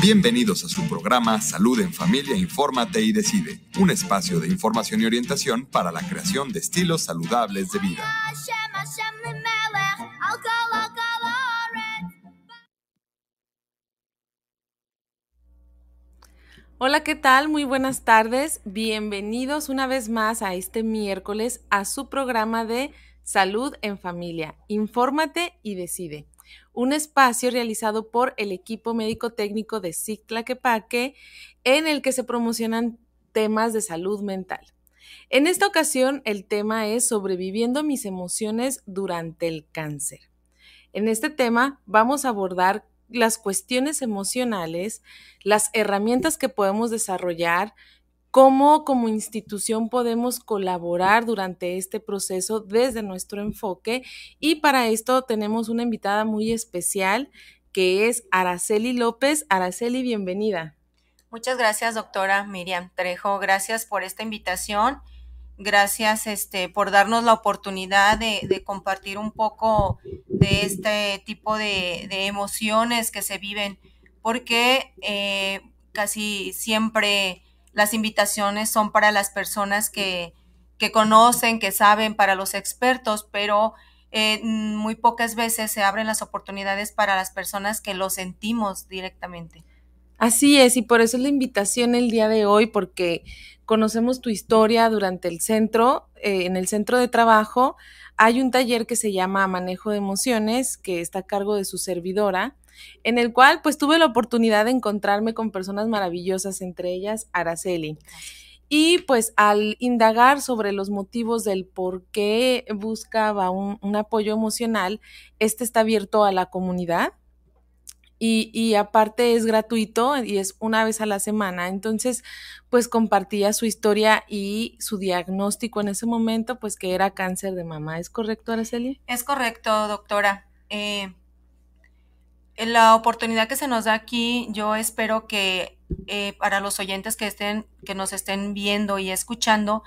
Bienvenidos a su programa Salud en Familia, Infórmate y Decide, un espacio de información y orientación para la creación de estilos saludables de vida. Hola, ¿qué tal? Muy buenas tardes. Bienvenidos una vez más a este miércoles a su programa de Salud en Familia. Infórmate y decide un espacio realizado por el equipo médico técnico de Ciclaquepaque, en el que se promocionan temas de salud mental. En esta ocasión, el tema es sobreviviendo mis emociones durante el cáncer. En este tema vamos a abordar las cuestiones emocionales, las herramientas que podemos desarrollar, cómo como institución podemos colaborar durante este proceso desde nuestro enfoque. Y para esto tenemos una invitada muy especial que es Araceli López. Araceli, bienvenida. Muchas gracias, doctora Miriam Trejo. Gracias por esta invitación. Gracias este, por darnos la oportunidad de, compartir un poco de este tipo de, emociones que se viven, porque eh, casi siempre las invitaciones son para las personas que, que conocen, que saben, para los expertos, pero eh, muy pocas veces se abren las oportunidades para las personas que lo sentimos directamente. Así es, y por eso es la invitación el día de hoy, porque conocemos tu historia durante el centro, eh, en el centro de trabajo, hay un taller que se llama Manejo de Emociones, que está a cargo de su servidora, en el cual pues tuve la oportunidad de encontrarme con personas maravillosas, entre ellas Araceli. Y pues al indagar sobre los motivos del por qué buscaba un apoyo emocional, este está abierto a la comunidad y, aparte es gratuito y es una vez a la semana. Entonces, pues compartía su historia y su diagnóstico en ese momento, pues que era cáncer de mamá, ¿Es correcto, Araceli? Es correcto, doctora. Eh, la oportunidad que se nos da aquí, yo espero que eh, para los oyentes que, estén, que nos estén viendo y escuchando,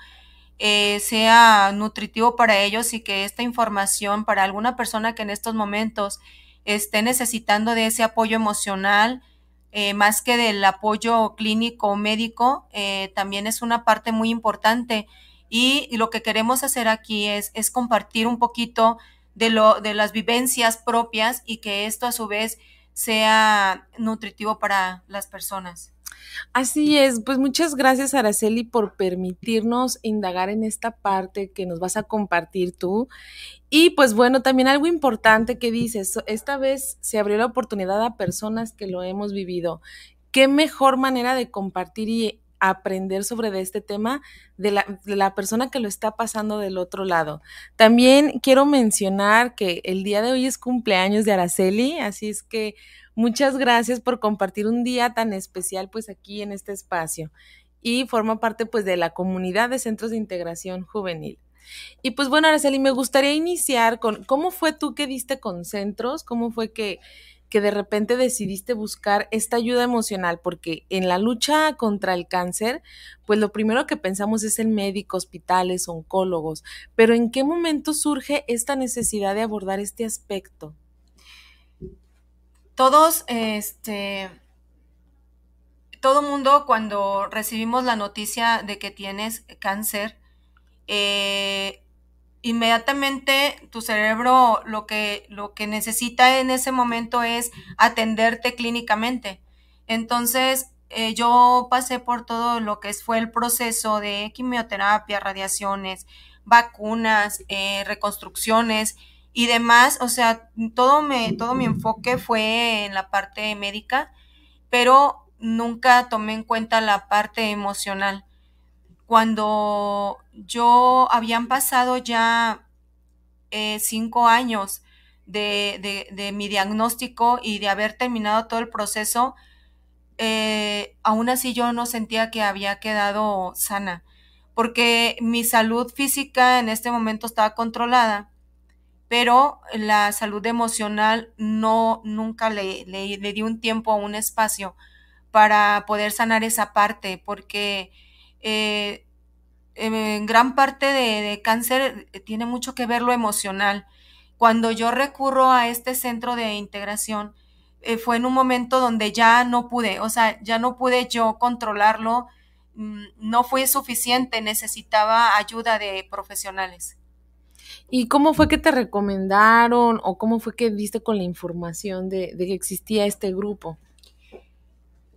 eh, sea nutritivo para ellos y que esta información para alguna persona que en estos momentos esté necesitando de ese apoyo emocional, eh, más que del apoyo clínico o médico, eh, también es una parte muy importante. Y, lo que queremos hacer aquí es, es compartir un poquito de, lo, de las vivencias propias y que esto a su vez sea nutritivo para las personas. Así es, pues muchas gracias Araceli por permitirnos indagar en esta parte que nos vas a compartir tú. Y pues bueno, también algo importante que dices, esta vez se abrió la oportunidad a personas que lo hemos vivido. ¿Qué mejor manera de compartir y aprender sobre este tema de la, de la, persona que lo está pasando del otro lado. También quiero mencionar que el día de hoy es cumpleaños de Araceli, así es que Muchas gracias por compartir un día tan especial pues aquí en este espacio y forma parte pues de la comunidad de centros de integración juvenil. Y pues bueno, Araceli, me gustaría iniciar con cómo fue tú que diste con centros, cómo fue que, que de repente decidiste buscar esta ayuda emocional, porque en la lucha contra el cáncer, pues lo primero que pensamos es en médicos, hospitales, oncólogos, pero ¿en qué momento surge esta necesidad de abordar este aspecto? todos, este, todo mundo cuando recibimos la noticia de que tienes cáncer, eh, inmediatamente tu cerebro lo que, lo que necesita en ese momento es atenderte clínicamente. Entonces, eh, yo pasé por todo lo que fue el proceso de quimioterapia, radiaciones, vacunas, eh, reconstrucciones, y demás, o sea, todo, me, todo mi enfoque fue en la parte médica, pero nunca tomé en cuenta la parte emocional. Cuando yo habían pasado ya eh, cinco años de, mi diagnóstico y de haber terminado todo el proceso, eh, aún así yo no sentía que había quedado sana, porque mi salud física en este momento estaba controlada pero la salud emocional no, nunca le, le, di un tiempo, o un espacio para poder sanar esa parte, porque eh, eh, en gran parte de, cáncer eh, tiene mucho que ver lo emocional. Cuando yo recurro a este centro de integración, fue en un momento donde ya no pude, o sea, ya no pude yo controlarlo, mm, no fue suficiente, necesitaba ayuda de profesionales. ¿Y cómo fue que te recomendaron o cómo fue que viste con la información de, que existía este grupo?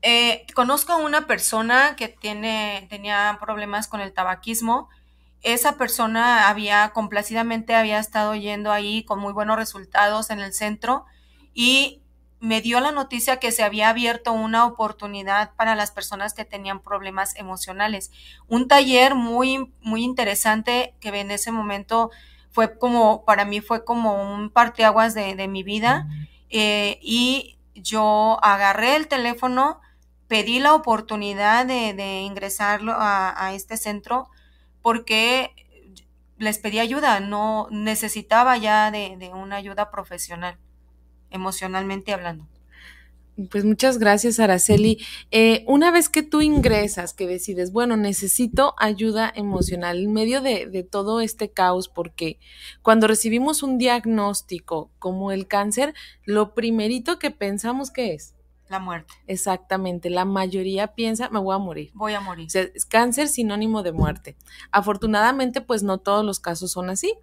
Eh, conozco a una persona que tiene, tenía problemas con el tabaquismo. Esa persona había complacidamente había estado yendo ahí con muy buenos resultados en el centro y me dio la noticia que se había abierto una oportunidad para las personas que tenían problemas emocionales. Un taller muy, muy interesante que en ese momento fue como, para mí fue como un parteaguas de, de mi vida eh, y yo agarré el teléfono, pedí la oportunidad de, de ingresarlo a, este centro porque les pedí ayuda, no necesitaba ya de, de una ayuda profesional, emocionalmente hablando. Pues muchas gracias, Araceli. Eh, una vez que tú ingresas, que decides, bueno, necesito ayuda emocional en medio de, todo este caos, porque cuando recibimos un diagnóstico como el cáncer, lo primerito que pensamos que es. La muerte. Exactamente, la mayoría piensa, me voy a morir. Voy a morir. cáncer sinónimo de muerte. Afortunadamente, pues no todos los casos son así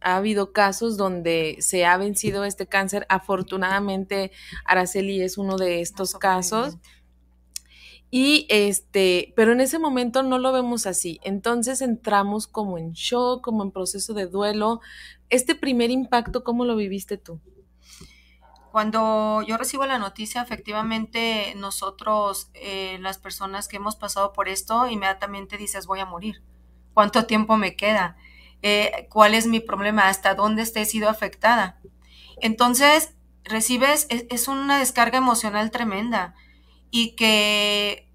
ha habido casos donde se ha vencido este cáncer. Afortunadamente, Araceli es uno de estos casos. Y este, pero en ese momento no lo vemos así. Entonces entramos como en shock, como en proceso de duelo. Este primer impacto, ¿cómo lo viviste tú? Cuando yo recibo la noticia, efectivamente nosotros, eh, las personas que hemos pasado por esto, inmediatamente dices voy a morir. ¿Cuánto tiempo me queda? Eh, cuál es mi problema, hasta dónde esté sido afectada. Entonces, recibes, e-, es, una descarga emocional tremenda y que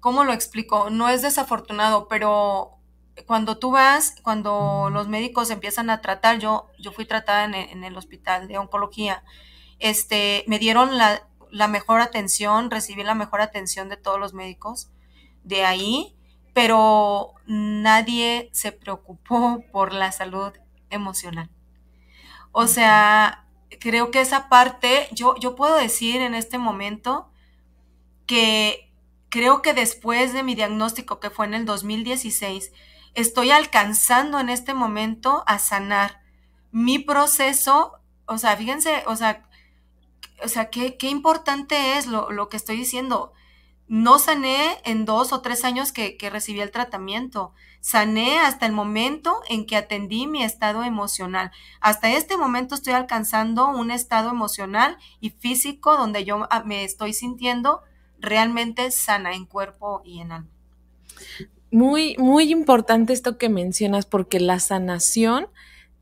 ¿cómo lo explico? No es desafortunado, pero cuando tú vas, cuando los médicos empiezan a tratar, yo, yo fui tratada en, el hospital de oncología, este, me dieron la, la, mejor atención, recibí la mejor atención de todos los médicos de ahí, pero nadie se preocupó por la salud emocional. O sea, creo que esa parte, yo, puedo decir en este momento que creo que después de mi diagnóstico, que fue en el 2016, estoy alcanzando en este momento a sanar mi proceso. O sea, fíjense, o sea, o sea qué, qué importante es lo, lo que estoy diciendo no sané en dos o tres años que, recibí el tratamiento. Sané hasta el momento en que atendí mi estado emocional. Hasta este momento estoy alcanzando un estado emocional y físico donde yo ah, me estoy sintiendo realmente sana en cuerpo y en alma. Muy, muy importante esto que mencionas porque la sanación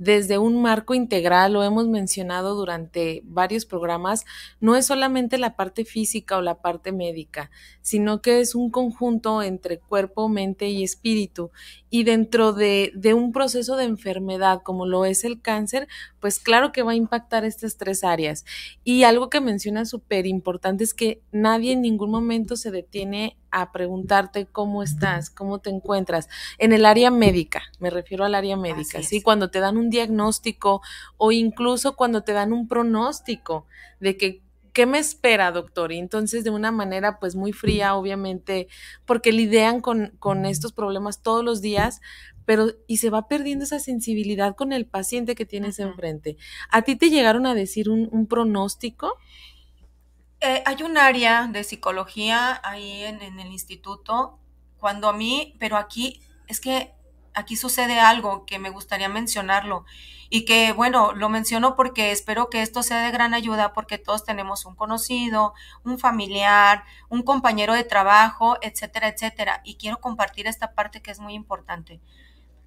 desde un marco integral, lo hemos mencionado durante varios programas, no es solamente la parte física o la parte médica, sino que es un conjunto entre cuerpo, mente y espíritu. Y dentro de, un proceso de enfermedad como lo es el cáncer, pues claro que va a impactar estas tres áreas. Y algo que menciona súper importante es que nadie en ningún momento se detiene a preguntarte cómo estás, cómo te encuentras. En el área médica, me refiero al área médica, ¿sí? Cuando te dan un diagnóstico o incluso cuando te dan un pronóstico de que ¿qué me espera, doctor? Y entonces de una manera pues muy fría, obviamente, porque lidian con, estos problemas todos los días, pero y se va perdiendo esa sensibilidad con el paciente que tienes enfrente. ¿A ti te llegaron a decir un, un pronóstico? Eh, hay un área de psicología ahí en, el instituto, cuando a mí, pero aquí es que aquí sucede algo que me gustaría mencionarlo y que, bueno, lo menciono porque espero que esto sea de gran ayuda porque todos tenemos un conocido, un familiar, un compañero de trabajo, etcétera, etcétera. Y quiero compartir esta parte que es muy importante.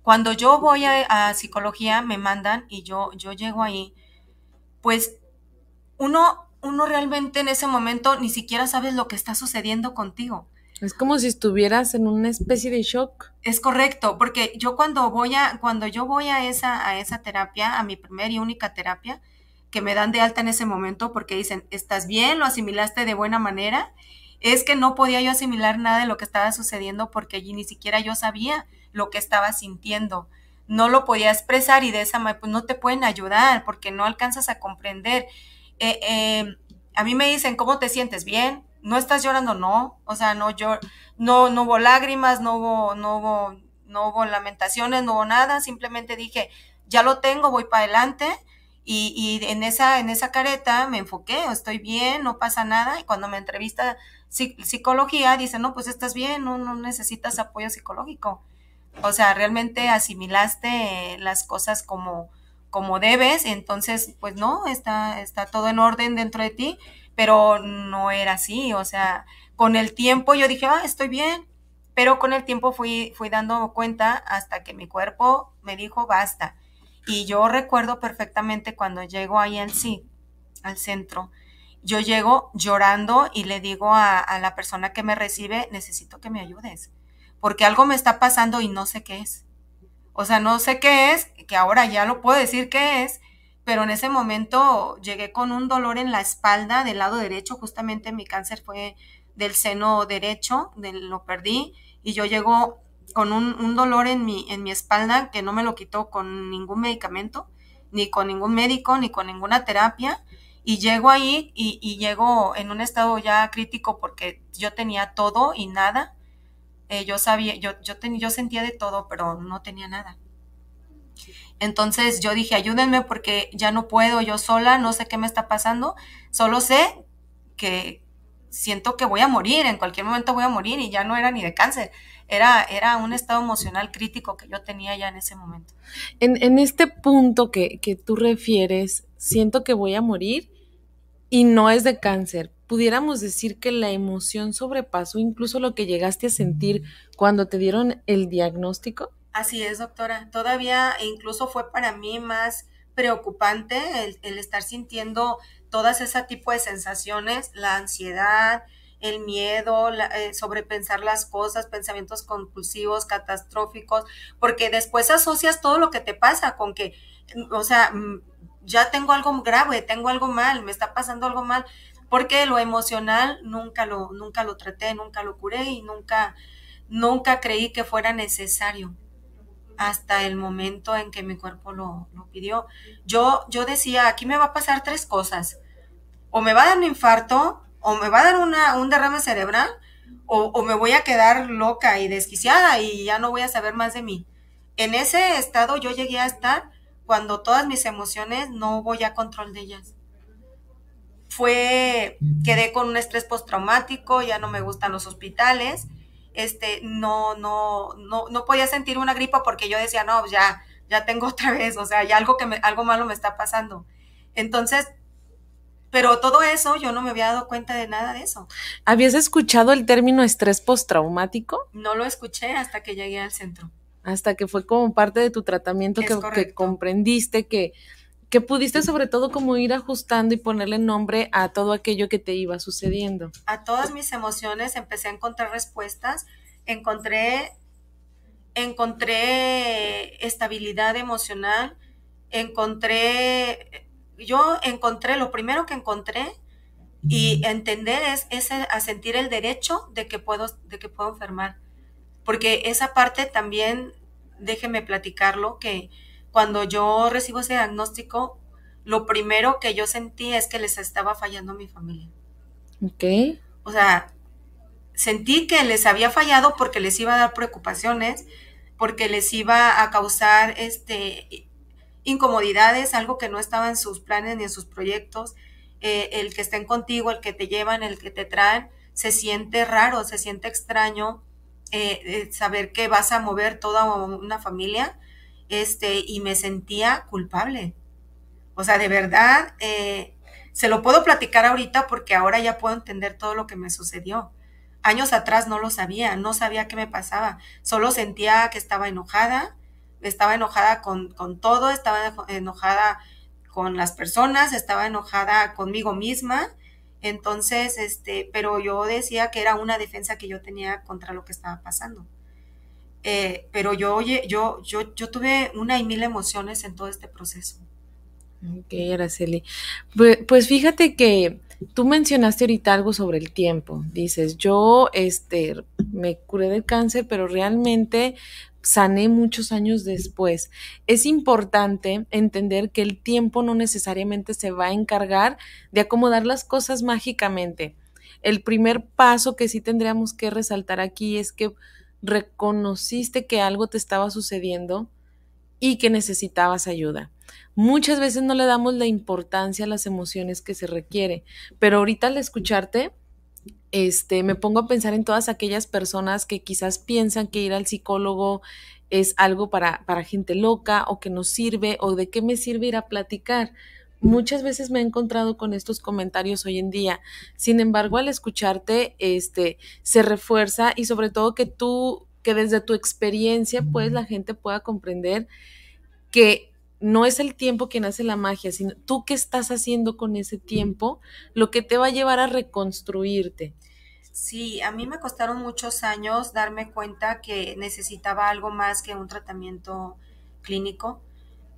Cuando yo voy a, psicología, me mandan y yo, yo llego ahí, pues uno uno realmente en ese momento ni siquiera sabes lo que está sucediendo contigo. Es como si estuvieras en una especie de shock. Es correcto, porque yo cuando voy a, cuando yo voy a esa, a esa terapia, a mi primera y única terapia, que me dan de alta en ese momento porque dicen, estás bien, lo asimilaste de buena manera, es que no podía yo asimilar nada de lo que estaba sucediendo porque allí ni siquiera yo sabía lo que estaba sintiendo. No lo podía expresar y de esa manera pues, no te pueden ayudar porque no alcanzas a comprender eh, em, a mí me dicen, ¿cómo te sientes? ¿Bien? ¿No estás llorando? No, o sea, no, yo, no, no hubo lágrimas, no hubo, no hubo, no hubo lamentaciones, no hubo nada, simplemente dije, ya lo tengo, voy para adelante. Y, en, esa, en esa careta me enfoqué, estoy bien, no pasa nada. Y cuando me entrevista psicología, dice, no, pues estás bien, no necesitas apoyo psicológico. O sea, realmente asimilaste eh, las cosas como, como debes, entonces pues no, está, está todo en orden dentro de ti, pero no era así, o sea, con el tiempo yo dije, ah, estoy bien, pero con el tiempo fui, fui dando cuenta hasta que mi cuerpo me dijo, basta. Y yo recuerdo perfectamente cuando llego ahí en sí, al centro, yo llego llorando y le digo a, a la persona que me recibe, necesito que me ayudes, porque algo me está pasando y no sé qué es. O sea, no sé qué es, que ahora ya lo puedo decir qué es, pero en ese momento llegué con un dolor en la espalda del lado derecho, justamente mi cáncer fue del seno derecho, lo perdí, y yo llego con un, dolor en mi, en mi espalda que no me lo quitó con ningún medicamento, ni con ningún médico, ni con ninguna terapia, y llego ahí y, y llego en un estado ya crítico porque yo tenía todo y nada, eh, yo sabía, yo, yo, yo sentía de todo, pero no tenía nada. Entonces yo dije, ayúdenme porque ya no puedo yo sola, no sé qué me está pasando, solo sé que siento que voy a morir, en cualquier momento voy a morir y ya no era ni de cáncer, era, era un estado emocional crítico que yo tenía ya en ese momento. En, este punto que, que tú refieres, siento que voy a morir, y no es de cáncer. Pudiéramos decir que la emoción sobrepasó incluso lo que llegaste a sentir cuando te dieron el diagnóstico. Así es, doctora. Todavía incluso fue para mí más preocupante el, estar sintiendo todas ese tipo de sensaciones, la ansiedad, el miedo, eh, sobrepensar las cosas, pensamientos compulsivos, catastróficos, porque después asocias todo lo que te pasa con que, o sea, mm, ya tengo algo grave, tengo algo mal, me está pasando algo mal, porque lo emocional nunca lo, nunca lo traté, nunca lo curé y nunca, nunca creí que fuera necesario hasta el momento en que mi cuerpo lo, pidió. Yo, yo decía, aquí me va a pasar tres cosas, o me va a dar un infarto, o me va a dar una, un derrame cerebral, o, o, me voy a quedar loca y desquiciada y ya no voy a saber más de mí. En ese estado yo llegué a estar cuando todas mis emociones no hubo ya control de ellas. Fue, quedé con un estrés postraumático, ya no me gustan los hospitales, este, no, no, no, no podía sentir una gripa porque yo decía, no, pues ya, ya tengo otra vez, o sea, ya algo que algo malo me está pasando. Entonces, pero todo eso yo no me había dado cuenta de nada de eso. ¿Habías escuchado el término estrés postraumático? No lo escuché hasta que llegué al centro hasta que fue como parte de tu tratamiento que, comprendiste, que, que pudiste sobre todo como ir ajustando y ponerle nombre a todo aquello que te iba sucediendo. A todas mis emociones empecé a encontrar respuestas, encontré, encontré estabilidad emocional, encontré, yo encontré, lo primero que encontré y entender es, es a sentir el derecho de que puedo, de que puedo enfermar porque esa parte también, déjeme platicarlo, que cuando yo recibo ese diagnóstico, lo primero que yo sentí es que les estaba fallando a mi familia. Ok. O sea, sentí que les había fallado porque les iba a dar preocupaciones, porque les iba a causar este incomodidades, algo que no estaba en sus planes ni en sus proyectos. Eh, el que estén contigo, el que te llevan, el que te traen, se siente raro, se siente extraño, eh, eh, saber que vas a mover toda una familia, este, y me sentía culpable. O sea, de verdad, eh, se lo puedo platicar ahorita porque ahora ya puedo entender todo lo que me sucedió. Años atrás no lo sabía, no sabía qué me pasaba, solo sentía que estaba enojada, estaba enojada con, con todo, estaba enojada con las personas, estaba enojada conmigo misma entonces, este, pero yo decía que era una defensa que yo tenía contra lo que estaba pasando. Eh, pero yo, yo, yo, yo tuve una y mil emociones en todo este proceso. Ok, Araceli. Pues, pues fíjate que tú mencionaste ahorita algo sobre el tiempo. Dices, yo este, me curé del cáncer, pero realmente sané muchos años después. Es importante entender que el tiempo no necesariamente se va a encargar de acomodar las cosas mágicamente. El primer paso que sí tendríamos que resaltar aquí es que reconociste que algo te estaba sucediendo y que necesitabas ayuda. Muchas veces no le damos la importancia a las emociones que se requiere, pero ahorita al escucharte, este, me pongo a pensar en todas aquellas personas que quizás piensan que ir al psicólogo es algo para, gente loca o que no sirve o de qué me sirve ir a platicar. Muchas veces me he encontrado con estos comentarios hoy en día. Sin embargo, al escucharte, este, se refuerza y sobre todo que tú, que desde tu experiencia, pues la gente pueda comprender que no es el tiempo que nace la magia, sino tú qué estás haciendo con ese tiempo, lo que te va a llevar a reconstruirte. Sí, a mí me costaron muchos años darme cuenta que necesitaba algo más que un tratamiento clínico.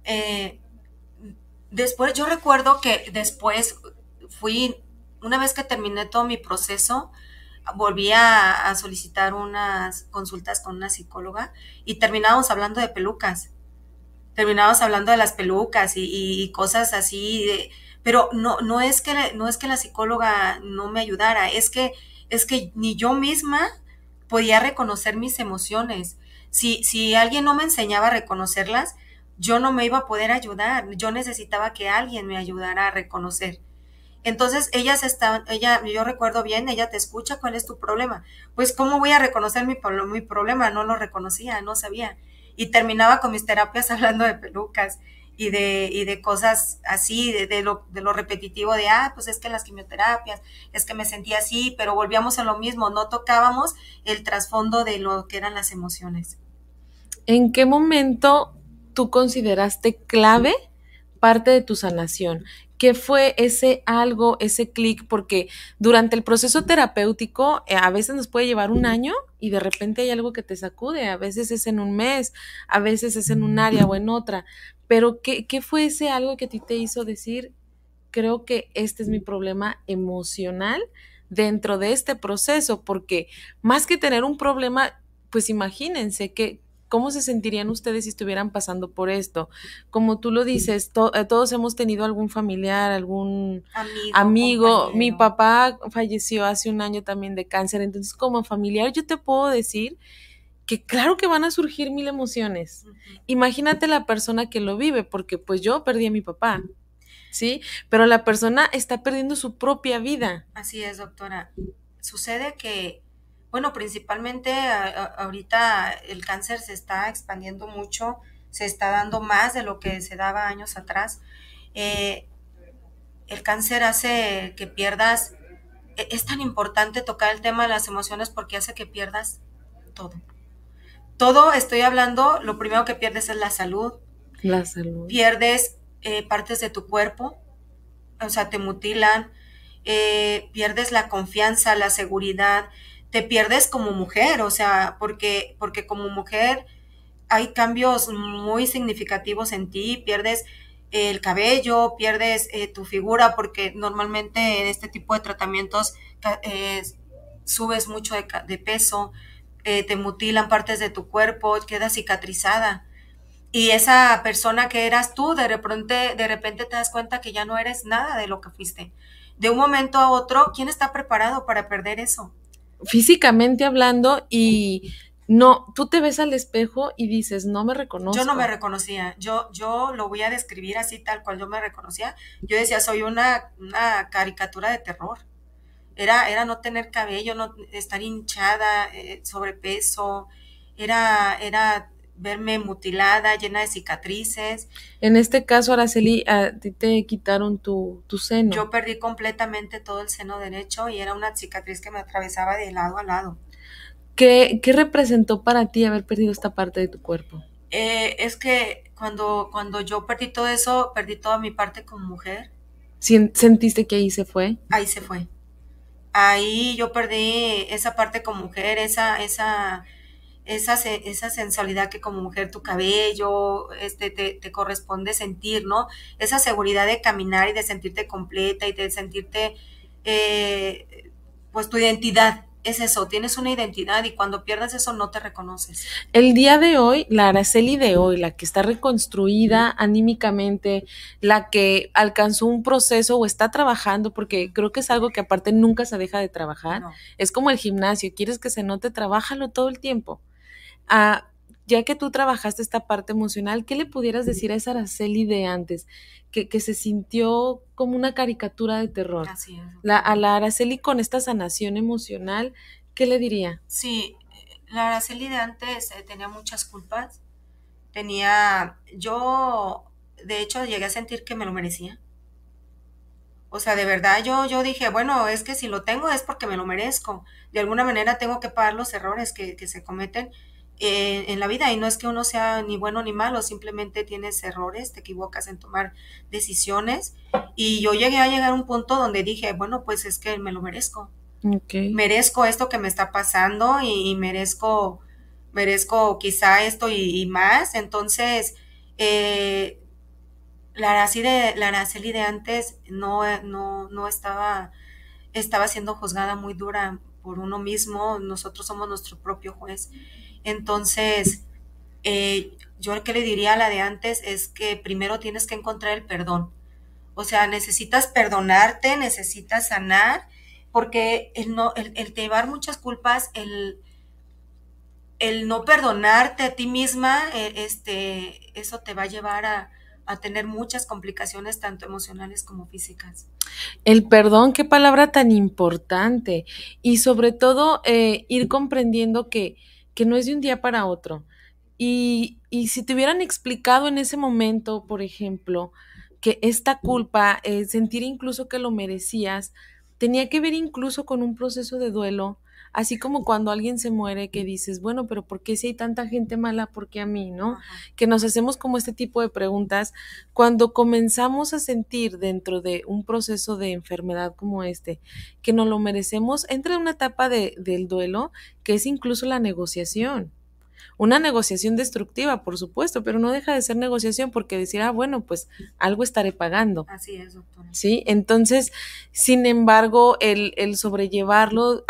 Eh, después, yo recuerdo que después fui, una vez que terminé todo mi proceso, volví a, a solicitar unas consultas con una psicóloga y terminábamos hablando de pelucas Terminamos hablando de las pelucas y, cosas así, pero no, no, es que, no es que la psicóloga no me ayudara, es que, es que ni yo misma podía reconocer mis emociones. Si, si alguien no me enseñaba a reconocerlas, yo no me iba a poder ayudar, yo necesitaba que alguien me ayudara a reconocer. Entonces, ellas estaba ella, yo recuerdo bien, ella te escucha, ¿cuál es tu problema? Pues, ¿cómo voy a reconocer mi, mi problema? No lo reconocía, no sabía y terminaba con mis terapias hablando de pelucas y de, de cosas así, de, de, lo, de lo repetitivo de, ah, pues es que las quimioterapias, es que me sentía así, pero volvíamos a lo mismo, no tocábamos el trasfondo de lo que eran las emociones. ¿En qué momento tú consideraste clave parte de tu sanación? qué fue ese algo, ese clic, porque durante el proceso terapéutico eh, a veces nos puede llevar un año y de repente hay algo que te sacude, a veces es en un mes, a veces es en un área o en otra, pero ¿qué, qué fue ese algo que a ti te hizo decir, creo que este es mi problema emocional dentro de este proceso? Porque más que tener un problema, pues imagínense que ¿Cómo se sentirían ustedes si estuvieran pasando por esto? Como tú lo dices, eh, todos hemos tenido algún familiar, algún amigo. Mi papá falleció hace un año también de cáncer, entonces como familiar yo te puedo decir que claro que van a surgir mil emociones. Imagínate la persona que lo vive, porque pues yo perdí a mi papá, ¿sí? Pero la persona está perdiendo su propia vida. Así es, doctora. Sucede que bueno, principalmente ahorita el cáncer se está expandiendo mucho, se está dando más de lo que se daba años atrás. Eh, el cáncer hace que pierdas, e, es tan importante tocar el tema de las emociones porque hace que pierdas todo. Todo, estoy hablando, lo primero que pierdes es la salud. La salud. Pierdes eh, partes de tu cuerpo, o sea, te mutilan, eh, pierdes la confianza, la seguridad, pierdes como mujer, o sea, porque, porque como mujer hay cambios muy significativos en ti, pierdes eh, el cabello, pierdes eh, tu figura, porque normalmente en este tipo de tratamientos eh, subes mucho de, peso, te mutilan partes de tu cuerpo, quedas cicatrizada. Y esa persona que eras tú, de repente, de repente te das cuenta que ya no eres nada de lo que fuiste. De un momento a otro, ¿quién está preparado para perder eso? físicamente hablando y no, tú te ves al espejo y dices, no me reconozco. Yo no me reconocía, yo, yo lo voy a describir así tal cual yo me reconocía. Yo decía, soy una, caricatura de terror. Era, era no tener cabello, no estar hinchada, eh, sobrepeso, era, era verme mutilada, llena de cicatrices. En este caso, Araceli, a ti te quitaron tu, tu seno. Yo perdí completamente todo el seno derecho y era una cicatriz que me atravesaba de lado a lado. ¿Qué, qué representó para ti haber perdido esta parte de tu cuerpo? Eh, es que cuando, cuando yo perdí todo eso, perdí toda mi parte como mujer. ¿Sentiste que ahí se fue? Ahí se fue. Ahí yo perdí esa parte como mujer, esa, esa, esa, esa sensualidad que como mujer tu cabello este, te, corresponde sentir, ¿no? Esa seguridad de caminar y de sentirte completa y de sentirte, eh, pues tu identidad. Es eso, tienes una identidad y cuando pierdas eso no te reconoces. El día de hoy, la Araceli de hoy, la que está reconstruida anímicamente, la que alcanzó un proceso o está trabajando, porque creo que es algo que aparte nunca se deja de trabajar, es como el gimnasio, quieres que se note, trabájalo todo el tiempo. Ah, ya que tú trabajaste esta parte emocional, ¿qué le pudieras decir a esa Araceli de antes? Que, que se sintió como una caricatura de terror. La, a la Araceli con esta sanación emocional, ¿qué le diría? Sí, la Araceli de antes eh, tenía muchas culpas. Tenía, yo, de hecho, llegué a sentir que me lo merecía. O sea, de verdad yo, yo dije, bueno, es que si lo tengo es porque me lo merezco. De alguna manera tengo que pagar los errores que, que se cometen en la vida y no es que uno sea ni bueno ni malo, simplemente tienes errores, te equivocas en tomar decisiones y yo llegué a llegar a un punto donde dije, bueno, pues es que me lo merezco. Merezco esto que me está pasando y, merezco, merezco quizá esto y, más. Entonces, eh, la, Araceli de, la antes no, no, estaba, estaba siendo juzgada muy dura por uno mismo. Nosotros somos nuestro propio juez. Entonces, eh, yo lo que le diría a la de antes es que primero tienes que encontrar el perdón. O sea, necesitas perdonarte, necesitas sanar, porque el, no, el, llevar muchas culpas, el, el no perdonarte a ti misma, e, este, eso te va a llevar a, tener muchas complicaciones, tanto emocionales como físicas. El perdón, qué palabra tan importante. Y sobre todo, eh, ir comprendiendo que que no es de un día para otro. Y, y si te hubieran explicado en ese momento, por ejemplo, que esta culpa, eh, sentir incluso que lo merecías, tenía que ver incluso con un proceso de duelo Así como cuando alguien se muere que dices, bueno, pero ¿por qué si hay tanta gente mala? ¿Por qué a mí? ¿No? Que nos hacemos como este tipo de preguntas. Cuando comenzamos a sentir dentro de un proceso de enfermedad como este, que no lo merecemos, entra una etapa de, del duelo que es incluso la negociación. Una negociación destructiva, por supuesto, pero no deja de ser negociación porque decir, ah, bueno, pues algo estaré pagando. Así es, doctora. Sí, entonces, sin embargo, el, el sobrellevarlo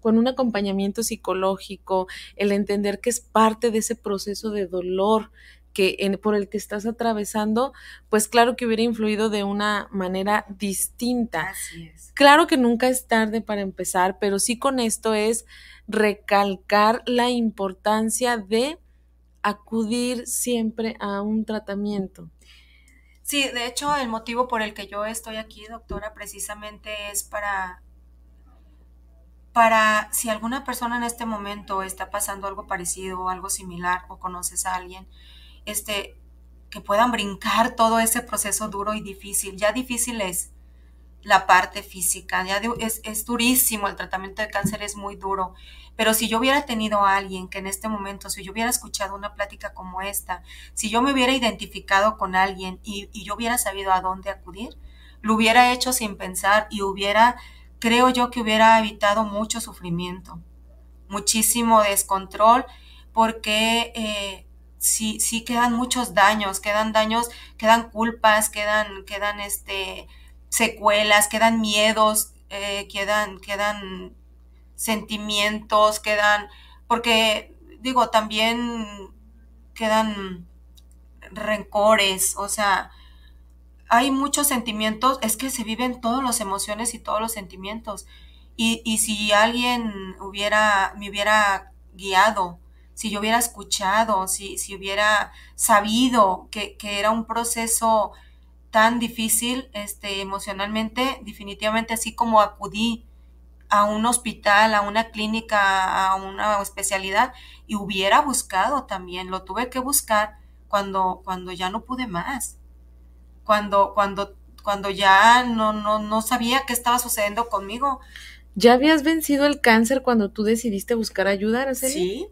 con un acompañamiento psicológico, el entender que es parte de ese proceso de dolor que por el que estás atravesando, pues claro que hubiera influido de una manera distinta. Así es. Claro que nunca es tarde para empezar, pero sí con esto es recalcar la importancia de acudir siempre a un tratamiento. Sí, de hecho el motivo por el que yo estoy aquí, doctora, precisamente es para para si alguna persona en este momento está pasando algo parecido o algo similar o conoces a alguien, este, que puedan brincar todo ese proceso duro y difícil. Ya difícil es la parte física, ya es, durísimo, el tratamiento de cáncer es muy duro, pero si yo hubiera tenido a alguien que en este momento, si yo hubiera escuchado una plática como esta, si yo me hubiera identificado con alguien y, yo hubiera sabido a dónde acudir, lo hubiera hecho sin pensar y hubiera, creo yo que hubiera evitado mucho sufrimiento, muchísimo descontrol, porque... Eh, sí, sí quedan muchos daños, quedan daños, quedan culpas, quedan, quedan este, secuelas, quedan miedos, eh, quedan, quedan sentimientos, quedan, porque digo, también quedan rencores, o sea, hay muchos sentimientos, es que se viven todas las emociones y todos los sentimientos. Y, y si alguien hubiera, me hubiera guiado si yo hubiera escuchado, si, si hubiera sabido que, era un proceso tan difícil este, emocionalmente, definitivamente así como acudí a un hospital, a una clínica, a una especialidad y hubiera buscado también, lo tuve que buscar cuando, cuando ya no pude más, cuando, cuando, cuando ya no, no, sabía qué estaba sucediendo conmigo. ¿Ya habías vencido el cáncer cuando tú decidiste buscar ayuda, Araceli? Sí,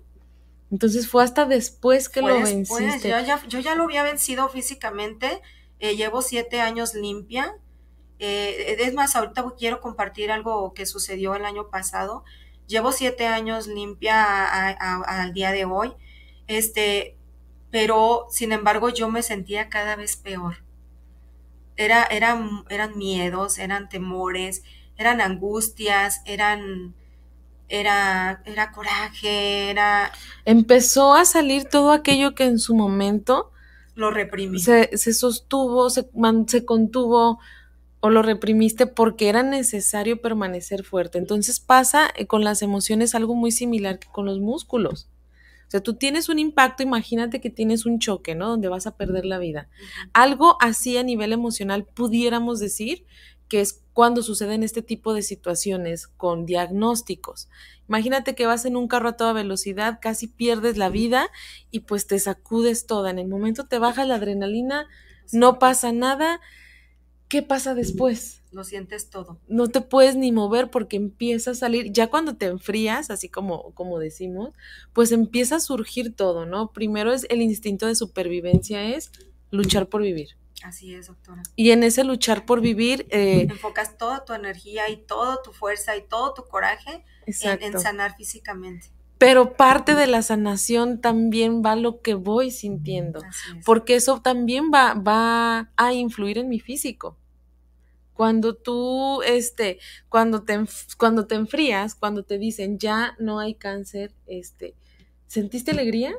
entonces fue hasta después que lo venciste. yo, ya, lo había vencido físicamente, eh, llevo siete años limpia. Eh, es más, ahorita quiero compartir algo que sucedió el año pasado. Llevo siete años limpia al día de hoy, este, pero sin embargo yo me sentía cada vez peor. Era, eran miedos, eran temores, eran angustias, eran era, era coraje, era... Empezó a salir todo aquello que en su momento... Lo reprimiste. Se, sostuvo, se, se contuvo o lo reprimiste porque era necesario permanecer fuerte. Entonces pasa eh, con las emociones algo muy similar que con los músculos. O sea, tú tienes un impacto, imagínate que tienes un choque, ¿no? Donde vas a perder la vida. Algo así a nivel emocional pudiéramos decir que es cuando suceden este tipo de situaciones con diagnósticos. Imagínate que vas en un carro a toda velocidad, casi pierdes la vida y pues te sacudes toda. En el momento te baja la adrenalina, no pasa nada. ¿Qué pasa después? Lo sientes todo. No te puedes ni mover porque empieza a salir, ya cuando te enfrías, así como, como decimos, pues empieza a surgir todo, ¿no? Primero es el instinto de supervivencia, es luchar por vivir. Así es, doctora. Y en ese luchar por vivir... Eh, Enfocas toda tu energía y toda tu fuerza y todo tu coraje en, sanar físicamente. Pero parte de la sanación también va lo que voy sintiendo, porque eso también va, va a influir en mi físico cuando tú, este, cuando te, cuando te enfrías, cuando te dicen ya no hay cáncer, este, ¿sentiste alegría?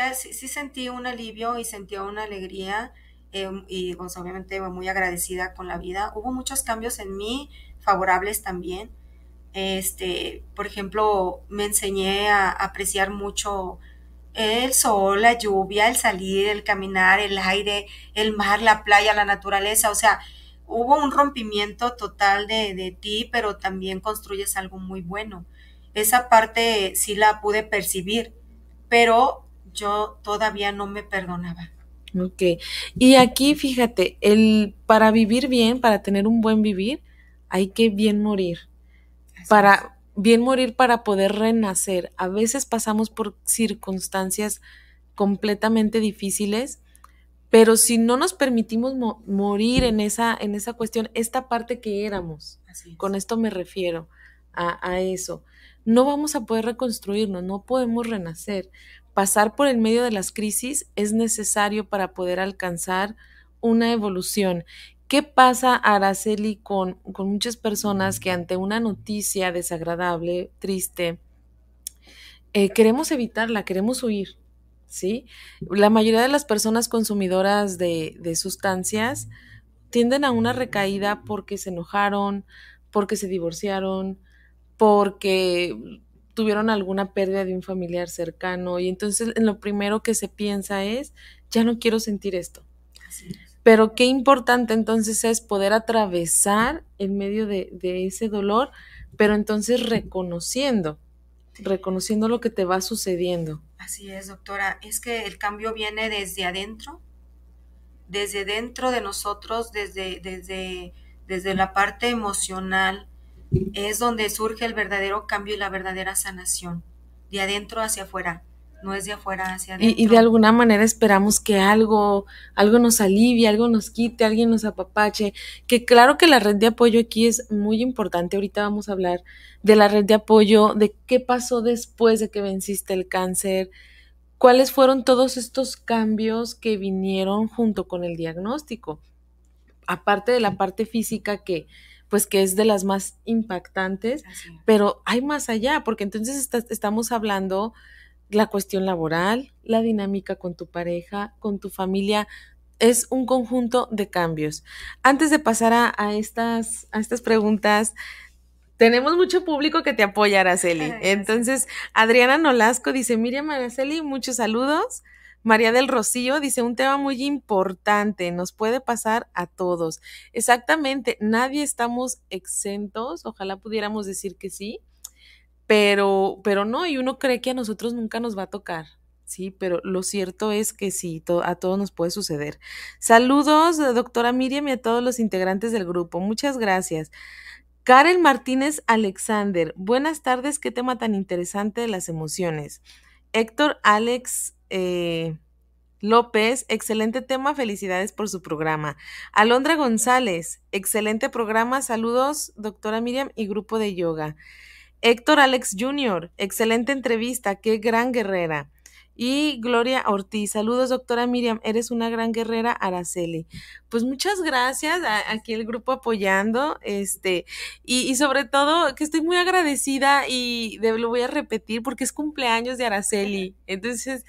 Ah, sí, sí, sentí un alivio y sentí una alegría em, y pues, obviamente muy agradecida con la vida. Hubo muchos cambios en mí, favorables también. Este, por ejemplo, me enseñé a, apreciar mucho el sol, la lluvia, el salir, el caminar, el aire, el mar, la playa, la naturaleza. O sea, hubo un rompimiento total de, de, ti, pero también construyes algo muy bueno. Esa parte sí la pude percibir, pero yo todavía no me perdonaba. Ok. Y aquí, fíjate, el para vivir bien, para tener un buen vivir, hay que bien morir. para bien morir para poder renacer. A veces pasamos por circunstancias completamente difíciles, pero si no nos permitimos morir en esa, en esa cuestión, esta parte que éramos, con esto me refiero a, a eso, no vamos a poder reconstruirnos, no podemos renacer pasar por el medio de las crisis es necesario para poder alcanzar una evolución. ¿Qué pasa, Araceli, con, con muchas personas que ante una noticia desagradable, triste, eh, queremos evitarla, queremos huir? ¿sí? La mayoría de las personas consumidoras de, sustancias tienden a una recaída porque se enojaron, porque se divorciaron, porque tuvieron alguna pérdida de un familiar cercano y entonces lo primero que se piensa es, ya no quiero sentir esto. Pero qué importante entonces es poder atravesar en medio de, ese dolor, pero entonces reconociendo, reconociendo lo que te va sucediendo. Así es, doctora. Es que el cambio viene desde adentro, desde dentro de nosotros, desde, desde, desde la parte emocional, es donde surge el verdadero cambio y la verdadera sanación, de adentro hacia afuera, no es de afuera hacia adentro. Y, de alguna manera esperamos que algo, algo nos alivie, algo nos quite, alguien nos apapache, que claro que la red de apoyo aquí es muy importante, ahorita vamos a hablar de la red de apoyo, de qué pasó después de que venciste el cáncer, cuáles fueron todos estos cambios que vinieron junto con el diagnóstico, aparte de la parte física que pues que es de las más impactantes, pero hay más allá, porque entonces estamos hablando la cuestión laboral, la dinámica con tu pareja, con tu familia, es un conjunto de cambios. Antes de pasar a, estas, a estas preguntas, tenemos mucho público que te apoya, Araceli. Entonces, Adriana Nolasco dice, Miriam Araceli, muchos saludos. María del Rocío dice un tema muy importante, nos puede pasar a todos. Exactamente, nadie estamos exentos, ojalá pudiéramos decir que sí, pero, pero no, y uno cree que a nosotros nunca nos va a tocar. Sí, pero lo cierto es que sí, a todos nos puede suceder. Saludos, doctora Miriam, y a todos los integrantes del grupo. Muchas gracias. Karen Martínez Alexander, buenas tardes, qué tema tan interesante de las emociones. Héctor Alex eh, López, excelente tema, felicidades por su programa. Alondra González, excelente programa, saludos, doctora Miriam y grupo de yoga. Héctor Alex Jr., excelente entrevista, qué gran guerrera. Y Gloria Ortiz, saludos doctora Miriam, eres una gran guerrera, Araceli. Pues muchas gracias aquí el grupo apoyando, este, y, sobre todo que estoy muy agradecida y lo voy a repetir porque es cumpleaños de Araceli. Entonces,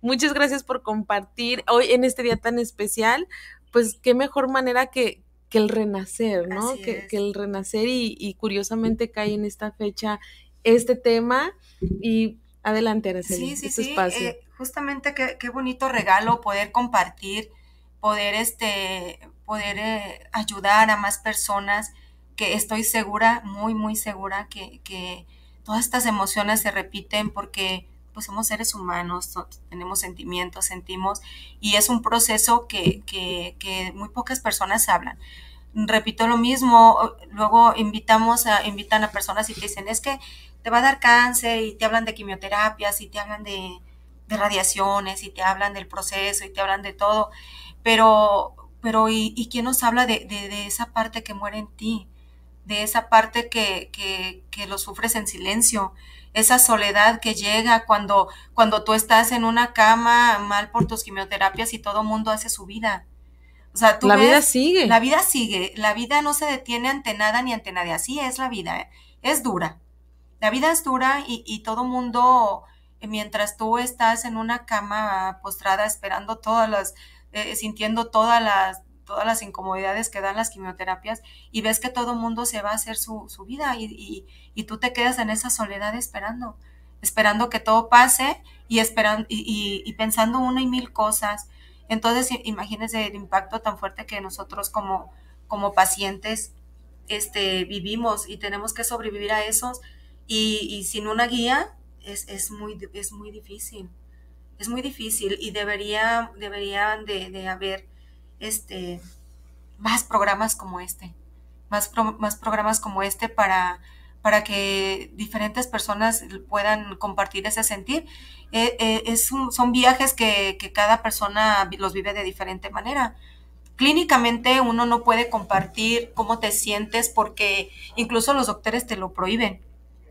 Muchas gracias por compartir hoy en este día tan especial. Pues qué mejor manera que, que el renacer, ¿no? Que, que, el renacer y, curiosamente cae en esta fecha este tema y adelante, Araceli, sí, sí, este sí. Espacio. Eh, justamente qué, bonito regalo poder compartir, poder, este, poder eh, ayudar a más personas que estoy segura, muy, muy segura que, que todas estas emociones se repiten porque pues somos seres humanos, tenemos sentimientos, sentimos, y es un proceso que, muy pocas personas hablan repito lo mismo, luego invitamos a, invitan a personas y te dicen, es que te va a dar cáncer y te hablan de quimioterapias y te hablan de, radiaciones y te hablan del proceso y te hablan de todo, pero, pero ¿y, quién nos habla de, esa parte que muere en ti? De esa parte que, que lo sufres en silencio, esa soledad que llega cuando, cuando tú estás en una cama mal por tus quimioterapias y todo mundo hace su vida. O sea, la vida sigue. La vida sigue, la vida no se detiene ante nada ni ante nadie, así es la vida, ¿eh? es dura. La vida es dura y, y todo mundo, mientras tú estás en una cama postrada esperando todas las, eh, sintiendo todas las todas las incomodidades que dan las quimioterapias y ves que todo mundo se va a hacer su, vida y, tú te quedas en esa soledad esperando, esperando que todo pase y, esperando, y, pensando una y mil cosas. Entonces, imagínense el impacto tan fuerte que nosotros como, como pacientes este, vivimos y tenemos que sobrevivir a esos y, y sin una guía es, es, muy, es muy difícil, es muy difícil y debería, deberían de, de haber este, más programas como este, más, más programas como este para, para que diferentes personas puedan compartir ese sentir. Eh, eh, es son viajes que, cada persona los vive de diferente manera. Clínicamente uno no puede compartir cómo te sientes porque incluso los doctores te lo prohíben.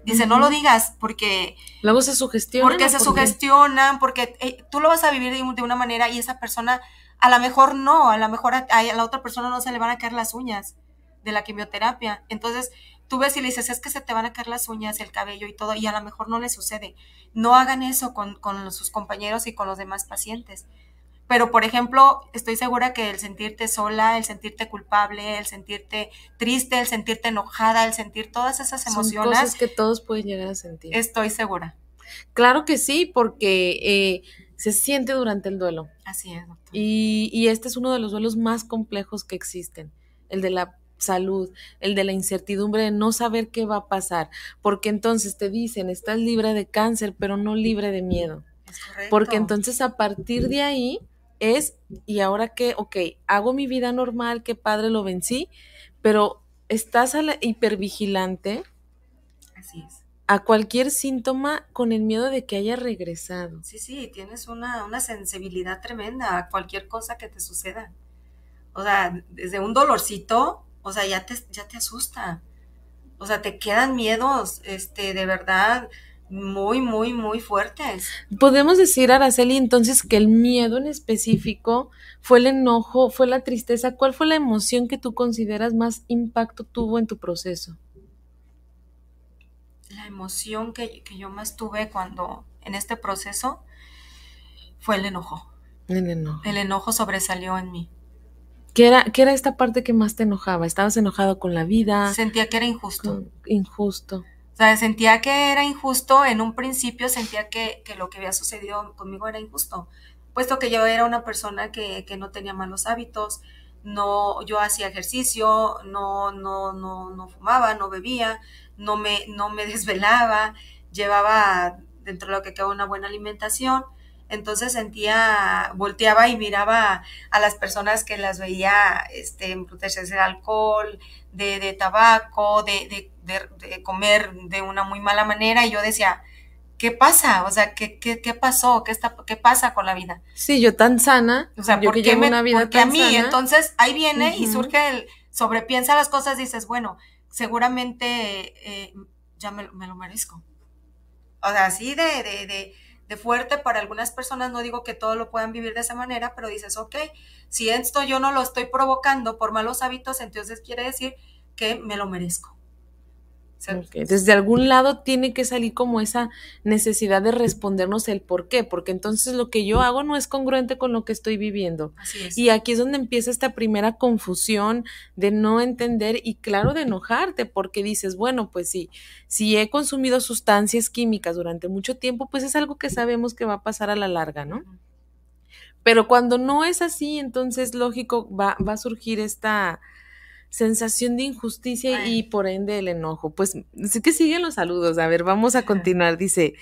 Dice, no lo digas porque... Luego se sugestionan. Porque se sugestionan, porque eh, tú lo vas a vivir de, una manera y esa persona a lo mejor no, a lo mejor a, la otra persona no se le van a caer las uñas de la quimioterapia. Entonces, tú ves y le dices, es que se te van a caer las uñas, el cabello y todo, y a lo mejor no le sucede. No hagan eso con, sus compañeros y con los demás pacientes. Pero, por ejemplo, estoy segura que el sentirte sola, el sentirte culpable, el sentirte triste, el sentirte enojada, el sentir todas esas emociones. que todos pueden llegar a sentir. Estoy segura. Claro que sí, porque eh, se siente durante el duelo. Así es, doctor. Y, y, este es uno de los duelos más complejos que existen, el de la salud, el de la incertidumbre de no saber qué va a pasar, porque entonces te dicen, estás libre de cáncer, pero no libre de miedo. Es correcto. Porque entonces a partir de ahí es, y ahora que, ok, hago mi vida normal, qué padre lo vencí, pero estás a hipervigilante. Así es a cualquier síntoma con el miedo de que haya regresado. Sí, sí, tienes una, sensibilidad tremenda a cualquier cosa que te suceda. O sea, desde un dolorcito, o sea, ya te, ya te asusta. O sea, te quedan miedos, este, de verdad, muy, muy, muy fuertes. Podemos decir, Araceli, entonces que el miedo en específico fue el enojo, fue la tristeza. ¿Cuál fue la emoción que tú consideras más impacto tuvo en tu proceso? la emoción que, yo más tuve cuando en este proceso fue el enojo. El enojo. El enojo sobresalió en mí. ¿Qué era, era esta parte que más te enojaba? ¿Estabas enojado con la vida? Sentía que era injusto. injusto. O sea, sentía que era injusto. En un principio sentía que, que, lo que había sucedido conmigo era injusto, puesto que yo era una persona que, que no tenía malos hábitos, no, yo hacía ejercicio, no, no, no, no fumaba, no bebía, no me, no me desvelaba, llevaba dentro de lo que queda una buena alimentación. Entonces sentía, volteaba y miraba a las personas que las veía este, protegerse de alcohol, de, de tabaco, de, de, de, comer de una muy mala manera. Y yo decía, ¿qué pasa? O sea, ¿qué, qué, pasó? ¿Qué, está, ¿Qué pasa con la vida? Sí, yo tan sana. O yo ¿por qué una vida porque a mí? Entonces ahí viene y surge el sobrepiensa las cosas, dices, bueno, seguramente eh, ya me, lo merezco. O sea, así de, de, de, de, fuerte para algunas personas, no digo que todo lo puedan vivir de esa manera, pero dices, ok, si esto yo no lo estoy provocando por malos hábitos, entonces quiere decir que me lo merezco. Desde algún lado tiene que salir como esa necesidad de respondernos el por qué, porque entonces lo que yo hago no es congruente con lo que estoy viviendo. Y aquí es donde empieza esta primera confusión de no entender y claro de enojarte, porque dices, bueno, pues sí, si he consumido sustancias químicas durante mucho tiempo, pues es algo que sabemos que va a pasar a la larga, ¿no? Pero cuando no es así, entonces lógico va a surgir esta sensación de injusticia y por ende el enojo. Pues sí que siguen los saludos. A ver, vamos a continuar. Dice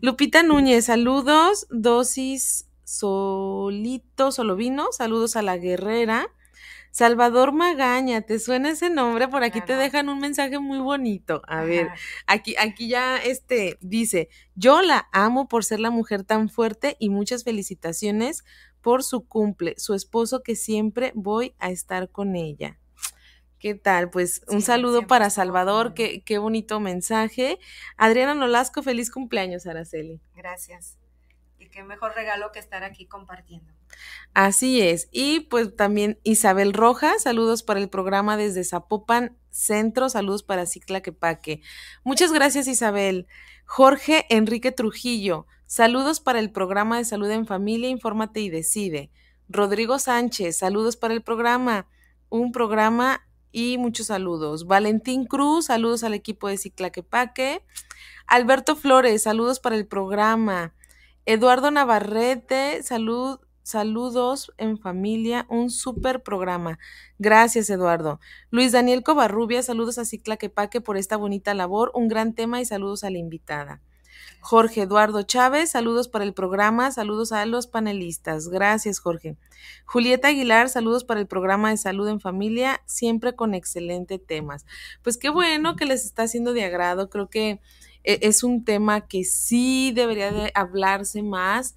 Lupita Núñez, saludos, dosis solito, solo vino, saludos a la guerrera. Salvador Magaña, ¿te suena ese nombre? Por aquí te dejan un mensaje muy bonito. A ver, aquí, aquí ya este dice, yo la amo por ser la mujer tan fuerte y muchas felicitaciones por su cumple, su esposo que siempre voy a estar con ella. ¿Qué tal? Pues un saludo para Salvador, qué, qué bonito mensaje. Adriana Nolasco, feliz cumpleaños, Araceli. Gracias. Y qué mejor regalo que estar aquí compartiendo. Así es. Y pues también Isabel Rojas, saludos para el programa desde Zapopan Centro, saludos para Cicla Quepaque. Muchas gracias Isabel. Jorge Enrique Trujillo, saludos para el programa de salud en familia, infórmate y decide. Rodrigo Sánchez, saludos para el programa, un programa y muchos saludos. Valentín Cruz, saludos al equipo de Ciclaquepaque. Alberto Flores, saludos para el programa. Eduardo Navarrete, salud, saludos en familia, un súper programa. Gracias, Eduardo. Luis Daniel Covarrubia, saludos a Ciclaquepaque por esta bonita labor, un gran tema y saludos a la invitada. Jorge Eduardo Chávez, saludos para el programa, saludos a los panelistas. Gracias, Jorge. Julieta Aguilar, saludos para el programa de salud en familia, siempre con excelentes temas. Pues qué bueno que les está haciendo de agrado, creo que eh, es un tema que sí debería de hablarse más,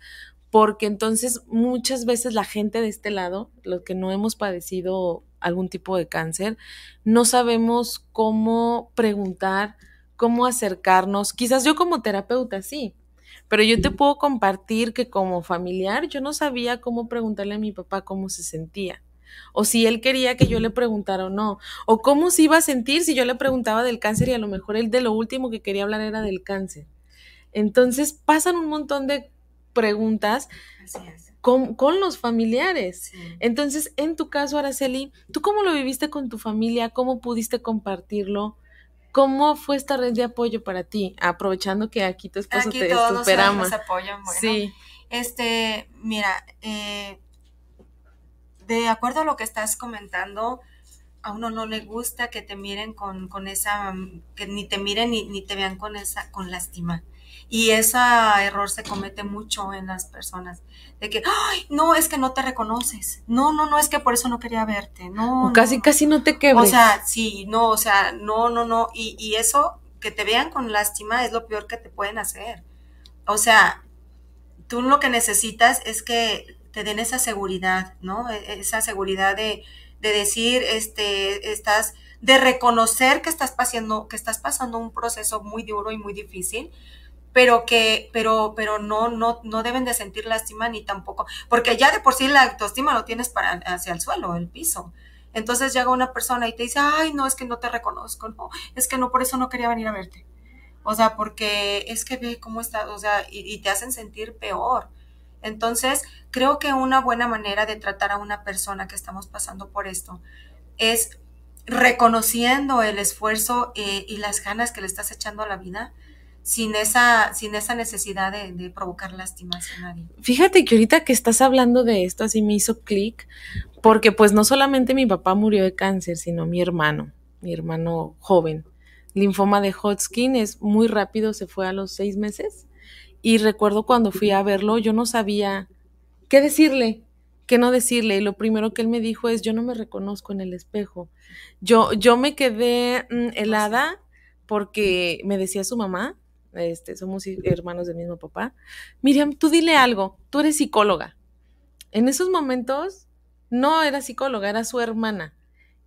porque entonces muchas veces la gente de este lado, los que no hemos padecido algún tipo de cáncer, no sabemos cómo preguntar cómo acercarnos. Quizás yo como terapeuta sí, pero yo te puedo compartir que como familiar yo no sabía cómo preguntarle a mi papá cómo se sentía. O si él quería que yo le preguntara o no. O cómo se iba a sentir si yo le preguntaba del cáncer y a lo mejor él de lo último que quería hablar era del cáncer. Entonces pasan un montón de preguntas con, los familiares. Entonces, en tu caso, Araceli, ¿tú cómo lo viviste con tu familia? ¿Cómo pudiste compartirlo? ¿Cómo fue esta red de apoyo para ti? Aprovechando que aquí tu esposo aquí te todos Nos apoyan, bueno. Sí. Este, mira, eh, de acuerdo a lo que estás comentando, a uno no le gusta que te miren con, con esa, que ni te miren ni, ni te vean con esa, con lástima. Y ese error se comete mucho en las personas. De que, ay, no, es que no te reconoces. No, no, no, es que por eso no quería verte. No. casi, casi no te que O sea, sí, no, o sea, no, no, no. Y, y eso, que te vean con lástima, es lo peor que te pueden hacer. O sea, tú lo que necesitas es que te den esa seguridad, ¿no? E, esa seguridad de, de decir, este, estás, de reconocer que estás pasando, que estás pasando un proceso muy duro y muy difícil, pero que, pero, pero no, no, no deben de sentir lástima ni tampoco, porque ya de por sí la autoestima lo tienes para hacia el suelo, el piso. Entonces llega una persona y te dice, ay, no, es que no te reconozco, no, es que no, por eso no quería venir a verte. O sea, porque es que ve cómo está, o sea, y, te hacen sentir peor. Entonces, creo que una buena manera de tratar a una persona que estamos pasando por esto es reconociendo el esfuerzo eh, y las ganas que le estás echando a la vida, sin esa, sin esa necesidad de, provocar lástimas a nadie. Fíjate que ahorita que estás hablando de esto, así me hizo clic, porque pues no solamente mi papá murió de cáncer, sino mi hermano, mi hermano joven. Linfoma de Hodgkin es muy rápido, se fue a los seis meses. Y recuerdo cuando fui a verlo, yo no sabía qué decirle, qué no decirle. Y lo primero que él me dijo es, yo no me reconozco en el espejo. Yo, yo me quedé mm, helada porque me decía su mamá, este, somos hermanos del mismo papá. Miriam, tú dile algo, tú eres psicóloga. En esos momentos no era psicóloga, era su hermana.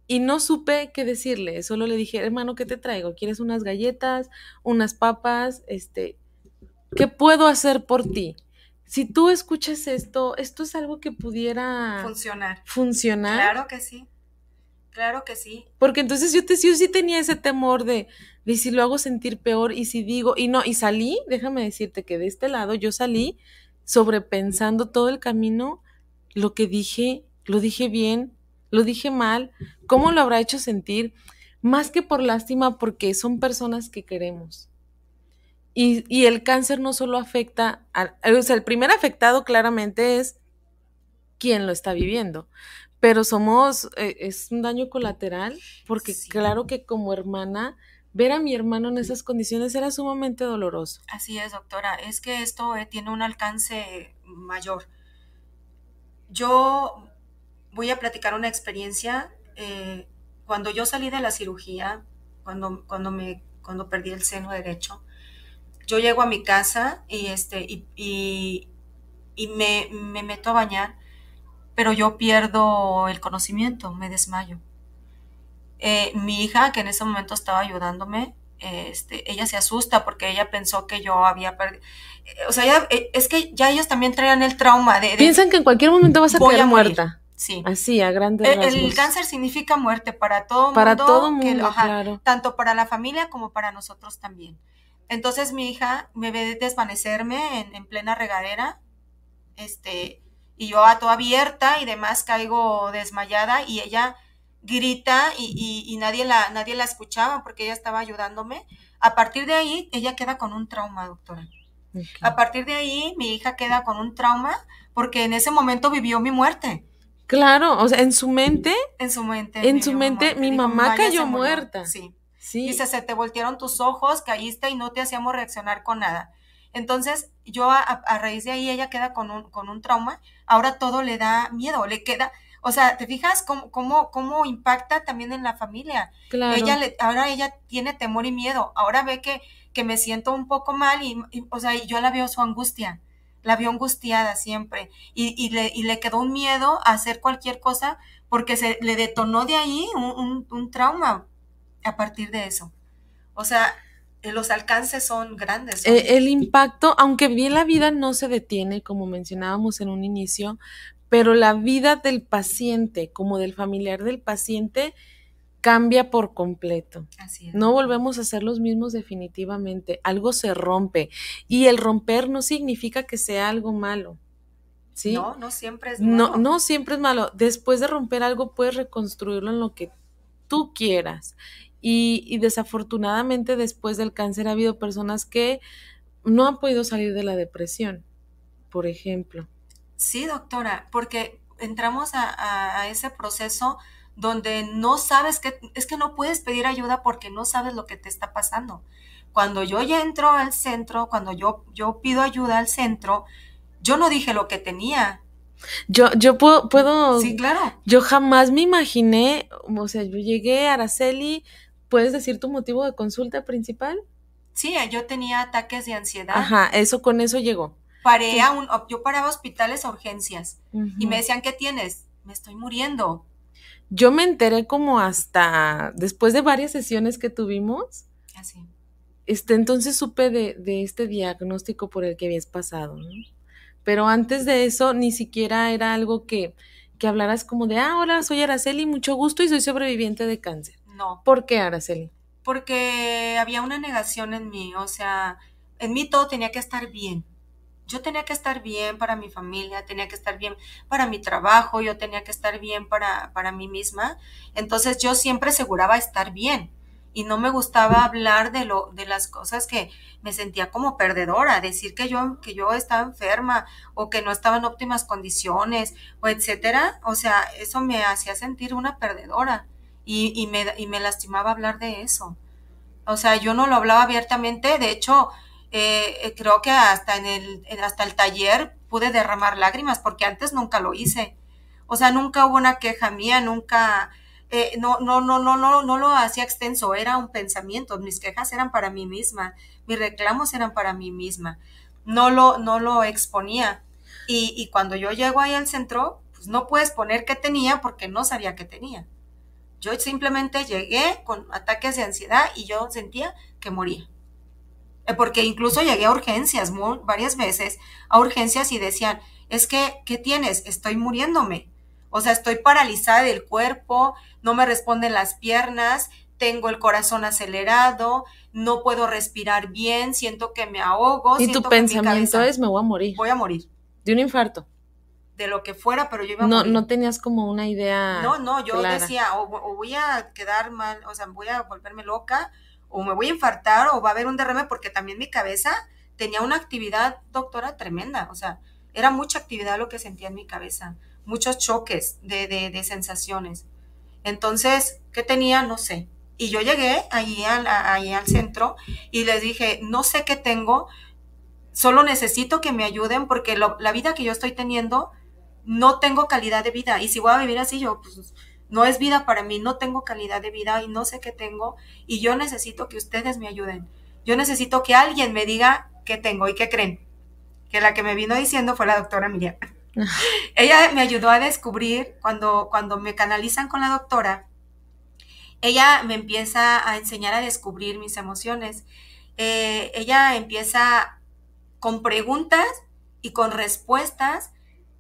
Y no supe qué decirle, solo le dije, hermano, ¿qué te traigo? ¿Quieres unas galletas, unas papas? Este, ¿Qué puedo hacer por ti? Si tú escuchas esto, esto es algo que pudiera funcionar. Funcionar. Claro que sí. Claro que sí. Porque entonces yo, te, yo sí tenía ese temor de, y si lo hago sentir peor y si digo, y no, y salí, déjame decirte que de este lado yo salí sobrepensando todo el camino, lo que dije, lo dije bien, lo dije mal, cómo lo habrá hecho sentir, más que por lástima, porque son personas que queremos. Y, y el cáncer no solo afecta, a, o sea, el primer afectado claramente es quien lo está viviendo, pero somos, eh, es un daño colateral, porque claro que como hermana ver a mi hermano en esas condiciones era sumamente doloroso. Así es, doctora. Es que esto eh, tiene un alcance mayor. Yo voy a platicar una experiencia. Eh, cuando yo salí de la cirugía, cuando, cuando, me, cuando perdí el seno derecho, yo llego a mi casa y, este, y, y, y me, me meto a bañar, pero yo pierdo el conocimiento, me desmayo. Eh, mi hija, que en ese momento estaba ayudándome, este, ella se asusta porque ella pensó que yo había perdido. O sea, eh, es que ya ellos también traían el trauma de. Piensan que en cualquier momento vas a quedar muerta. Sí. Así, a grandes el, cáncer significa muerte para todo mundo. Para todo mundo, ajá, claro. Tanto para la familia como para nosotros también. Entonces mi hija me ve desvanecerme en, plena regadera, este, y yo a toda abierta y demás caigo desmayada y ella grita y, nadie, la, nadie la escuchaba porque ella estaba ayudándome. A partir de ahí, ella queda con un trauma, doctora. A partir de ahí, mi hija queda con un trauma porque en ese momento vivió mi muerte. Claro, o sea, en su mente. En su mente. En su mente, mi mamá, cayó muerta. Sí. sí. Dice, se te voltearon tus ojos, caíste y no te hacíamos reaccionar con nada. Entonces, yo a, raíz de ahí, ella queda con un, con un trauma. Ahora todo le da miedo, le queda, o sea, ¿te fijas cómo, cómo, impacta también en la familia? Claro. Ella ahora ella tiene temor y miedo. Ahora ve que, que me siento un poco mal y, o sea, yo la veo su angustia. La veo angustiada siempre. Y, y, le, y le quedó un miedo a hacer cualquier cosa porque se le detonó de ahí un, trauma a partir de eso. O sea, eh, los alcances son grandes. Eh, el, el, impacto, aunque bien la vida no se detiene, como mencionábamos en un inicio, pero la vida del paciente como del familiar del paciente cambia por completo. Así es. No volvemos a ser los mismos definitivamente, algo se rompe y el romper no significa que sea algo malo. No, no siempre es malo. No, no siempre es malo. Después de romper algo puedes reconstruirlo en lo que tú quieras. y, desafortunadamente después del cáncer ha habido personas que no han podido salir de la depresión, por ejemplo. Sí, doctora, porque entramos a, ese proceso donde no sabes que, es que no puedes pedir ayuda porque no sabes lo que te está pasando. Cuando yo ya entro al centro, cuando yo, yo pido ayuda al centro, yo no dije lo que tenía. Yo, yo puedo, puedo. Sí, claro. Yo jamás me imaginé, o sea, yo llegué, a Araceli, ¿puedes decir tu motivo de consulta principal? Sí, yo tenía ataques de ansiedad. Ajá, eso con eso llegó. Paré a yo paraba hospitales a urgencias y me decían, ¿qué tienes? Me estoy muriendo. Yo me enteré como hasta después de varias sesiones que tuvimos. Así. Ah, este, entonces supe de, este diagnóstico por el que habías pasado, Pero antes de eso ni siquiera era algo que, que hablaras como de, ah, hola, soy Araceli, mucho gusto y soy sobreviviente de cáncer. No. ¿Por qué, Araceli? Porque había una negación en mí, o sea, en mí todo tenía que estar bien. Yo tenía que estar bien para mi familia, tenía que estar bien para mi trabajo, yo tenía que estar bien para, para mí misma. Entonces yo siempre aseguraba estar bien y no me gustaba hablar de, lo, de las cosas que me sentía como perdedora, decir que yo, que yo estaba enferma o que no estaba en óptimas condiciones o etcétera. O sea, eso me hacía sentir una perdedora y, me, y me lastimaba hablar de eso. O sea, yo no lo hablaba abiertamente, de hecho, eh, eh, creo que hasta en el, hasta el taller pude derramar lágrimas porque antes nunca lo hice. O sea, nunca hubo una queja mía, nunca, eh, no, no, no, no, no, no lo hacía extenso, era un pensamiento, mis quejas eran para mí misma, mis reclamos eran para mí misma, no lo, no lo exponía. Y, y cuando yo llego ahí al centro, pues no puedes poner qué tenía porque no sabía qué tenía. Yo simplemente llegué con ataques de ansiedad y yo sentía que moría. Eh, porque incluso llegué a urgencias varias veces, a urgencias y decían, es que, ¿qué tienes? Estoy muriéndome. O sea, estoy paralizada del cuerpo, no me responden las piernas, tengo el corazón acelerado, no puedo respirar bien, siento que me ahogo. Y tu pensamiento es, me voy a morir. Voy a morir. De un infarto. De lo que fuera, pero yo iba no, No tenías como una idea. No, no, yo decía, o, voy a quedar mal, o sea, voy a volverme loca, o me voy a infartar o va a haber un derrame porque también mi cabeza tenía una actividad doctora tremenda, o sea, era mucha actividad lo que sentía en mi cabeza, muchos choques de, sensaciones. Entonces, ¿qué tenía? No sé. Y yo llegué ahí al, centro y les dije, no sé qué tengo, solo necesito que me ayuden porque la vida que yo estoy teniendo no tengo calidad de vida y si voy a vivir así yo pues no es vida para mí, no tengo calidad de vida y no sé qué tengo y yo necesito que ustedes me ayuden. Yo necesito que alguien me diga qué tengo y qué creen. Que la que me vino diciendo fue la doctora Miriam. ella me ayudó a descubrir cuando, cuando me canalizan con la doctora, ella me empieza a enseñar a descubrir mis emociones. Eh, ella empieza con preguntas y con respuestas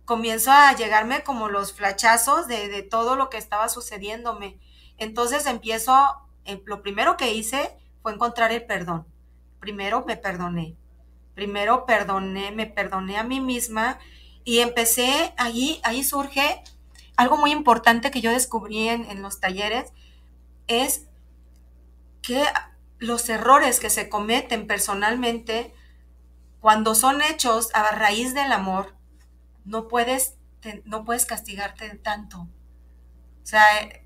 comienzo a llegarme como los flachazos de, todo lo que estaba sucediéndome. Entonces empiezo, eh, lo primero que hice fue encontrar el perdón. Primero me perdoné. Primero perdoné, me perdoné a mí misma y empecé, ahí, ahí surge algo muy importante que yo descubrí en, en los talleres, es que los errores que se cometen personalmente, cuando son hechos a raíz del amor, no puedes, no puedes castigarte tanto. O sea, eh,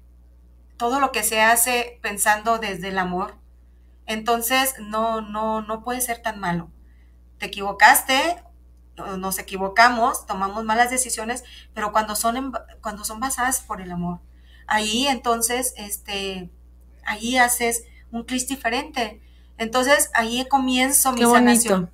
todo lo que se hace pensando desde el amor, entonces no, no, no puede ser tan malo. Te equivocaste, nos equivocamos, tomamos malas decisiones, pero cuando son, cuando son basadas por el amor, ahí entonces, este, ahí haces un Cris diferente. Entonces ahí comienzo mi sanación.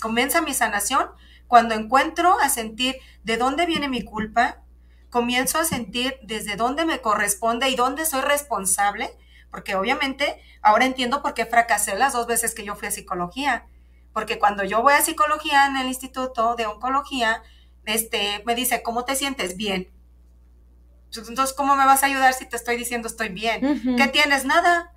Comienza mi sanación cuando encuentro a sentir de dónde viene mi culpa, comienzo a sentir desde dónde me corresponde y dónde soy responsable, porque obviamente ahora entiendo por qué fracasé las dos veces que yo fui a psicología, porque cuando yo voy a psicología en el instituto de oncología, este, me dice, ¿cómo te sientes? Bien. Entonces, ¿cómo me vas a ayudar si te estoy diciendo estoy bien? ¿Qué tienes? Nada.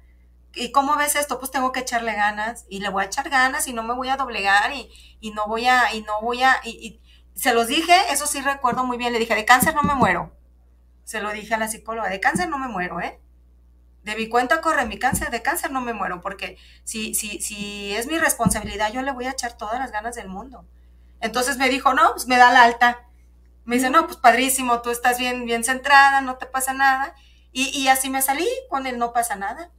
¿Y cómo ves esto? Pues tengo que echarle ganas y le voy a echar ganas y no me voy a doblegar y, no voy a, y no voy a, y, se los dije, eso sí recuerdo muy bien, le dije, de cáncer no me muero. Se lo dije a la psicóloga, de cáncer no me muero, ¿eh? de mi cuenta corre mi cáncer, de cáncer no me muero, porque si, si, si es mi responsabilidad, yo le voy a echar todas las ganas del mundo. Entonces me dijo, no, pues me da la alta. Me dice, no, pues padrísimo, tú estás bien, bien centrada, no te pasa nada. Y, y así me salí con el no pasa nada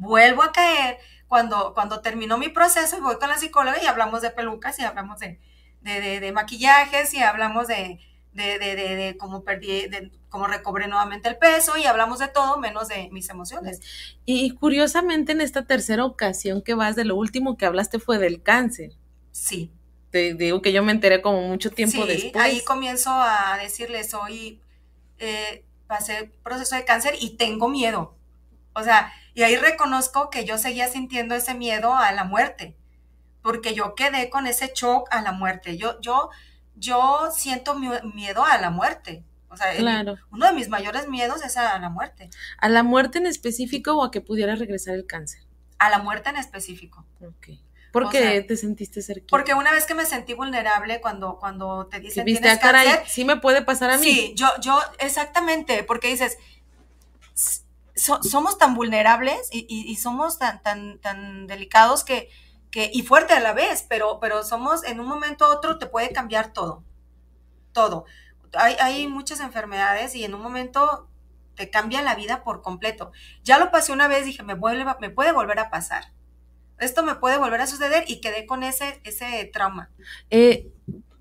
vuelvo a caer cuando, cuando terminó mi proceso y voy con la psicóloga y hablamos de pelucas y hablamos de, de, maquillajes y hablamos de, de, cómo perdí, cómo recobré nuevamente el peso y hablamos de todo menos de mis emociones. Y curiosamente en esta tercera ocasión que vas de lo último que hablaste fue del cáncer. Sí. Te digo que yo me enteré como mucho tiempo sí, después. Ahí comienzo a decirles, hoy eh, pasé proceso de cáncer y tengo miedo. O sea, y ahí reconozco que yo seguía sintiendo ese miedo a la muerte, porque yo quedé con ese shock a la muerte. Yo, yo, yo siento miedo a la muerte. O sea, uno de mis mayores miedos es a, la muerte. ¿A la muerte en específico o a que pudiera regresar el cáncer? A la muerte en específico. ¿Por qué te sentiste cerquita. Porque una vez que me sentí vulnerable cuando, cuando te dicen viste, ¿Tienes sí me puede pasar a mí. Sí, yo, yo, exactamente, porque dices, somos tan vulnerables y, somos tan, tan, tan delicados que, que, y fuerte a la vez, pero, pero somos, en un momento u otro te puede cambiar todo, todo. Hay, muchas enfermedades y en un momento te cambia la vida por completo. Ya lo pasé una vez, dije, me, vuelve, me puede volver a pasar. Esto me puede volver a suceder y quedé con ese, ese trauma. Eh,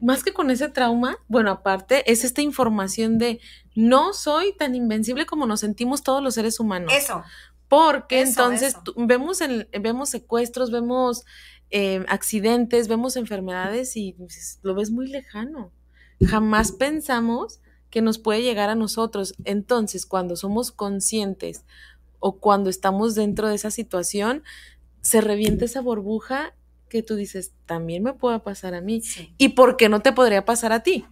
más que con ese trauma, bueno, aparte, es esta información de no soy tan invencible como nos sentimos todos los seres humanos. Eso. Porque entonces vemos, vemos secuestros, vemos eh, accidentes, vemos enfermedades y lo ves muy lejano. Jamás pensamos que nos puede llegar a nosotros. Entonces, cuando somos conscientes o cuando estamos dentro de esa situación, se reviente esa burbuja que tú dices, también me puede pasar a mí. ¿Y por qué no te podría pasar a ti?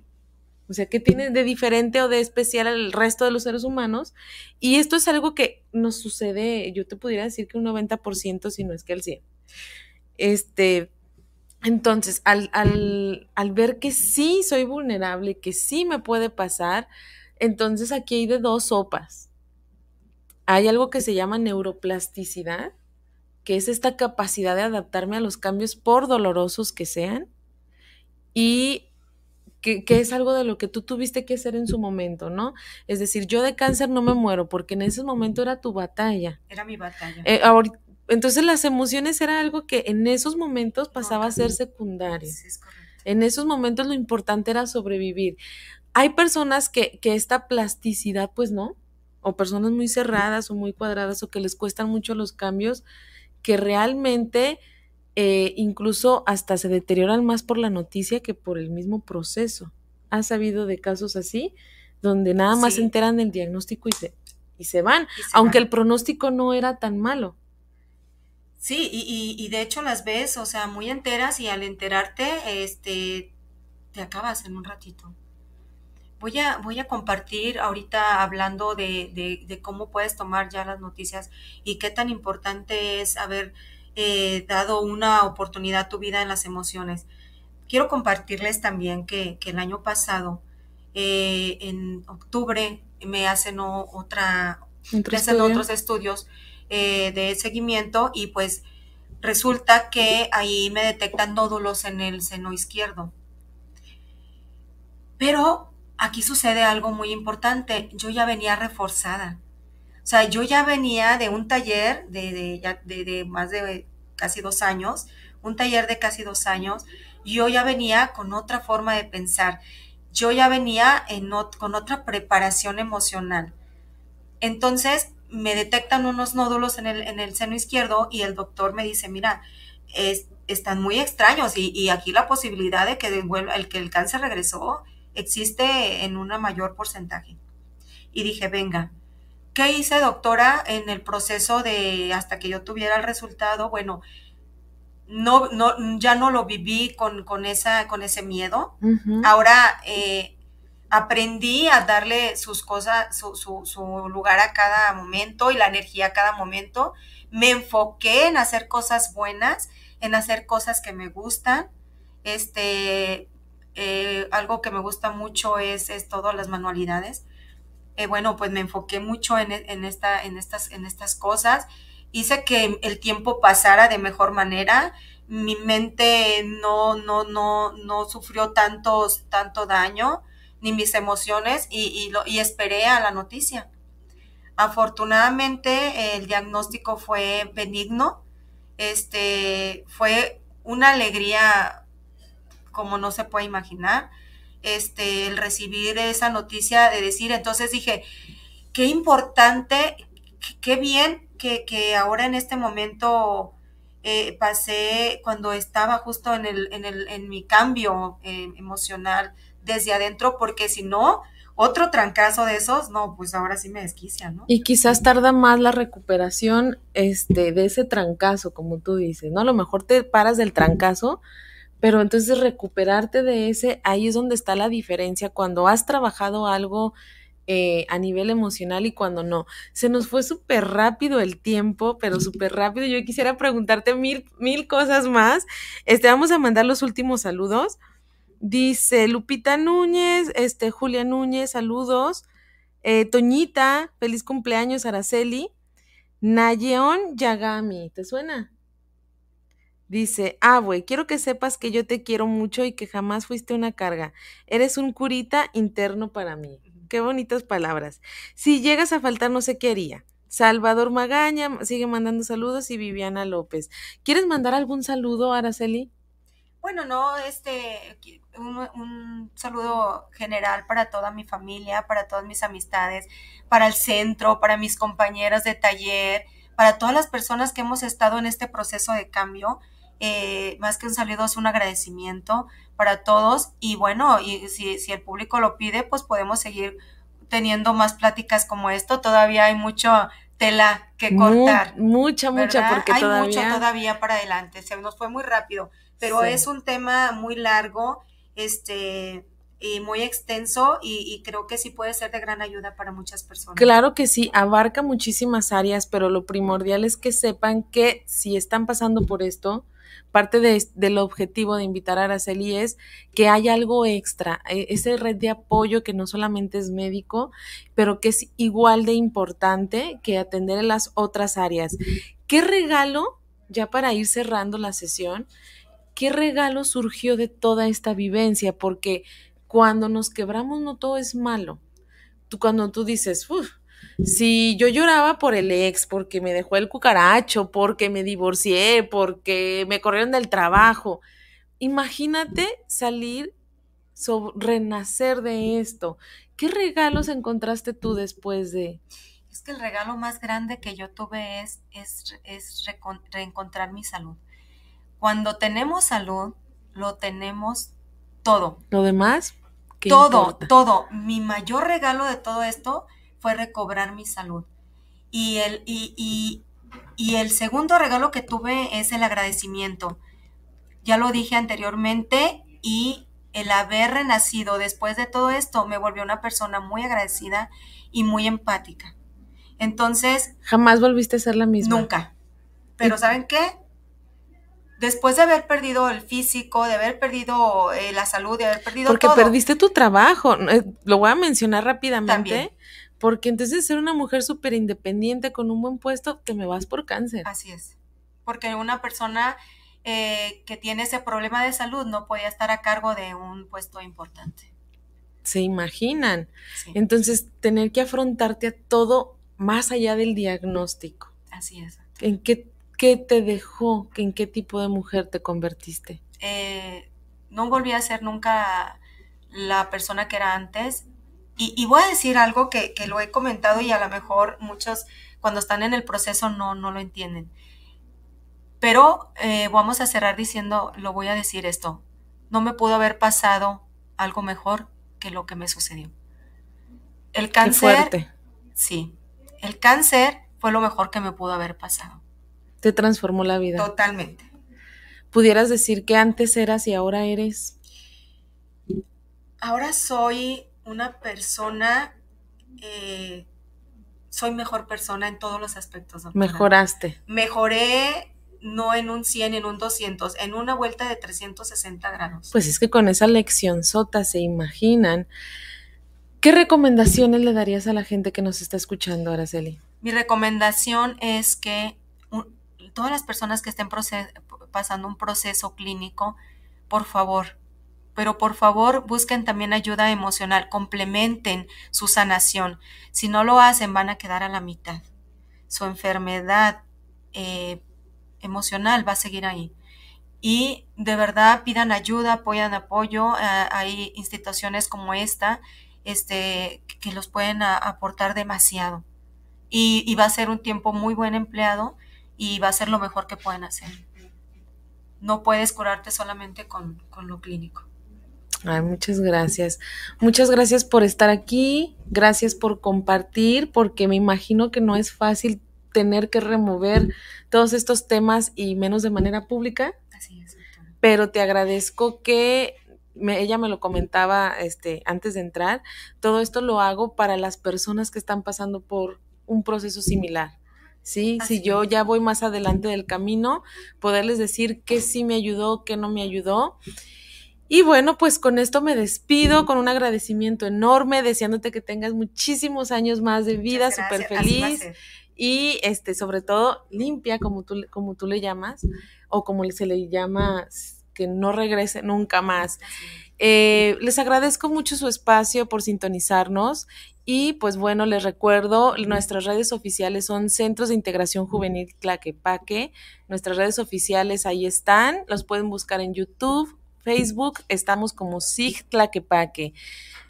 O sea, ¿qué tiene de diferente o de especial al resto de los seres humanos? Y esto es algo que nos sucede, yo te pudiera decir que un 90%, si no es que el 100%. Este, entonces, al, al ver que sí soy vulnerable, que sí me puede pasar, entonces aquí hay de dos sopas. Hay algo que se llama neuroplasticidad, que es esta capacidad de adaptarme a los cambios por dolorosos que sean y que, que, es algo de lo que tú tuviste que hacer en su momento, ¿no? Es decir, yo de cáncer no me muero porque en ese momento era tu batalla. Era mi batalla. Eh, entonces las emociones era algo que en esos momentos pasaba a ser secundario. En esos momentos lo importante era sobrevivir. Hay personas que, que esta plasticidad, pues no, o personas muy cerradas o muy cuadradas o que les cuestan mucho los cambios, que realmente eh, incluso hasta se deterioran más por la noticia que por el mismo proceso. ¿Has sabido de casos así? Donde nada más se enteran del diagnóstico y se, y se van, aunque el pronóstico no era tan malo. Sí, y, y, de hecho las ves, o sea, muy enteras y al enterarte, este, te acabas en un ratito. Voy a, compartir ahorita hablando de, cómo puedes tomar ya las noticias y qué tan importante es haber eh, dado una oportunidad a tu vida en las emociones. Quiero compartirles también que, el año pasado, eh, en octubre, me hacen otra, otros estudios eh, de seguimiento y pues resulta que ahí me detectan nódulos en el seno izquierdo. Pero aquí sucede algo muy importante. Yo ya venía reforzada. O sea, yo ya venía de un taller de, de, más de casi dos años, un taller de casi dos años, yo ya venía con otra forma de pensar, yo ya venía con otra preparación emocional. Entonces me detectan unos nódulos en el, en el seno izquierdo y el doctor me dice, mira, es, están muy extraños y, aquí la posibilidad de que, el que el cáncer regresó existe en un mayor porcentaje. Y dije, venga, ¿qué hice doctora en el proceso de hasta que yo tuviera el resultado? Bueno, no, no, ya no lo viví con, esa, con ese miedo. Ahora eh, aprendí a darle sus cosas, su, su, lugar a cada momento y la energía a cada momento. Me enfoqué en hacer cosas buenas, en hacer cosas que me gustan. Este, eh, algo que me gusta mucho es, todas las manualidades. Eh, bueno, pues me enfoqué mucho e, en, esta, en, estas, en estas cosas, hice que el tiempo pasara de mejor manera, mi mente no, no, no, no sufrió tantos, tanto daño, ni mis emociones, y, lo, y esperé a la noticia. Afortunadamente el diagnóstico fue benigno, este, fue una alegría como no se puede imaginar, este, el recibir esa noticia de decir, entonces dije, qué importante, qué bien que, que ahora en este momento eh, pasé cuando estaba justo en, el, en, el, en mi cambio eh, emocional desde adentro, porque si no, otro trancazo de esos, no, pues ahora sí me desquicia, ¿no? Y quizás tarda más la recuperación este, de ese trancazo, como tú dices, ¿no? A lo mejor te paras del trancazo pero entonces recuperarte de ese, ahí es donde está la diferencia, cuando has trabajado algo eh, a nivel emocional y cuando no. Se nos fue súper rápido el tiempo, pero súper rápido. Yo quisiera preguntarte mil, mil cosas más. Este, vamos a mandar los últimos saludos. Dice Lupita Núñez, este, Julia Núñez, saludos. Eh, Toñita, feliz cumpleaños, Araceli. Nayeon Yagami, ¿te suena? Dice, ah, güey, quiero que sepas que yo te quiero mucho y que jamás fuiste una carga. Eres un curita interno para mí. Qué bonitas palabras. Si llegas a faltar, no sé qué haría. Salvador Magaña mm, sigue mandando saludos y Viviana López. ¿Quieres mandar algún saludo, Araceli? Bueno, no, este, un, un, saludo general para toda mi familia, para todas mis amistades, para el centro, para mis compañeras de taller, para todas las personas que hemos estado en este proceso de cambio eh, más que un saludo es un agradecimiento para todos y bueno, y si, el público lo pide, pues podemos seguir teniendo más pláticas como esto. Todavía hay mucho tela que cortar. mucha, mucha, porque hay mucho todavía para adelante. Se nos fue muy rápido, pero es un tema muy largo, este, y muy extenso y, y, creo que sí puede ser de gran ayuda para muchas personas. Claro que sí, abarca muchísimas áreas, pero lo primordial es que sepan que si están pasando por esto, parte de, del objetivo de invitar a Araceli es que haya algo extra, e, esa red de apoyo que no solamente es médico, pero que es igual de importante que atender en las otras áreas. ¿Qué regalo, ya para ir cerrando la sesión, qué regalo surgió de toda esta vivencia? Porque cuando nos quebramos no todo es malo. Tú, cuando tú dices, uff, si yo lloraba por el ex, porque me dejó el cucaracho, porque me divorcié, porque me corrieron del trabajo, imagínate salir, renacer de esto. ¿Qué regalos encontraste tú después de... Es que el regalo más grande que yo tuve es, es, es reencontrar mi salud. Cuando tenemos salud, lo tenemos todo. Lo demás. todo, todo. Mi mayor regalo de todo esto fue recobrar mi salud. Y el, y, el segundo regalo que tuve es el agradecimiento. Ya lo dije anteriormente y el haber renacido después de todo esto me volvió una persona muy agradecida y muy empática. Entonces... Jamás volviste a ser la misma. Nunca. Pero ¿saben qué? después de haber perdido el físico, de haber perdido eh, la salud, de haber perdido Porque perdiste tu trabajo, eh, lo voy a mencionar rápidamente. También. Porque entonces ser una mujer súper independiente con un buen puesto, te me vas por cáncer. Así es. Porque una persona eh, que tiene ese problema de salud no podía estar a cargo de un puesto importante. Se imaginan. Entonces, tener que afrontarte a todo más allá del diagnóstico. Así es. ¿En qué, qué te dejó? ¿En qué tipo de mujer te convertiste? Eh, no volví a ser nunca la persona que era antes y, voy a decir algo que, lo he comentado y a lo mejor muchos cuando están en el proceso no, lo entienden. Pero eh, vamos a cerrar diciendo, lo voy a decir esto, no me pudo haber pasado algo mejor que lo que me sucedió. El cáncer... Sí, el cáncer fue lo mejor que me pudo haber pasado. Te transformó la vida. Totalmente. ¿Pudieras decir que antes eras y ahora eres? Ahora soy una persona, eh, soy mejor persona en todos los aspectos. Mejoraste. Mejoré no en un 100, en un 200, en una vuelta de 360 grados. Pues es que con esa lección sota se imaginan. ¿Qué recomendaciones le darías a la gente que nos está escuchando, Araceli? Mi recomendación es que todas las personas que estén pasando un proceso clínico, por favor, pero por favor busquen también ayuda emocional, complementen su sanación. Si no lo hacen, van a quedar a la mitad. Su enfermedad eh, emocional va a seguir ahí. Y de verdad pidan ayuda, apoyan apoyo. Eh, hay instituciones como esta este, que los pueden aportar demasiado. Y, va a ser un tiempo muy buen empleado y va a ser lo mejor que pueden hacer no puedes curarte solamente con lo clínico. Ay, muchas gracias. Muchas gracias por estar aquí. Gracias por compartir, porque me imagino que no es fácil tener que remover todos estos temas y menos de manera pública. Así es. Pero te agradezco que me, ella me lo comentaba este, antes de entrar. Todo esto lo hago para las personas que están pasando por un proceso similar. ¿sí? si yo ya voy más adelante del camino, poderles decir qué sí me ayudó, qué no me ayudó. Y bueno, pues con esto me despido con un agradecimiento enorme, deseándote que tengas muchísimos años más de vida, súper feliz y este sobre todo limpia como tú como tú le llamas o como se le llama que no regrese nunca más. Eh, les agradezco mucho su espacio por sintonizarnos y pues bueno, les recuerdo, nuestras redes oficiales son Centros de Integración Juvenil Claquepaque. Nuestras redes oficiales ahí están, los pueden buscar en YouTube, Facebook estamos como Tlaquepaque.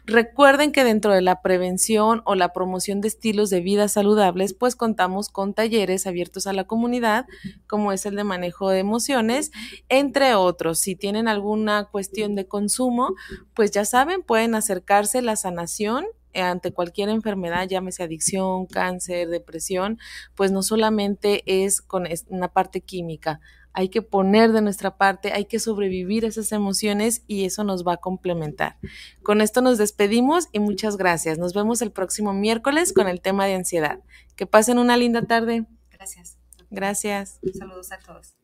Recuerden que dentro de la prevención o la promoción de estilos de vida saludables, pues contamos con talleres abiertos a la comunidad, como es el de manejo de emociones, entre otros. Si tienen alguna cuestión de consumo, pues ya saben, pueden acercarse a la sanación ante cualquier enfermedad, llámese adicción, cáncer, depresión, pues no solamente es con una parte química, hay que poner de nuestra parte, hay que sobrevivir a esas emociones y eso nos va a complementar. Con esto nos despedimos y muchas gracias. Nos vemos el próximo miércoles con el tema de ansiedad. Que pasen una linda tarde. Gracias. Gracias. Saludos a todos.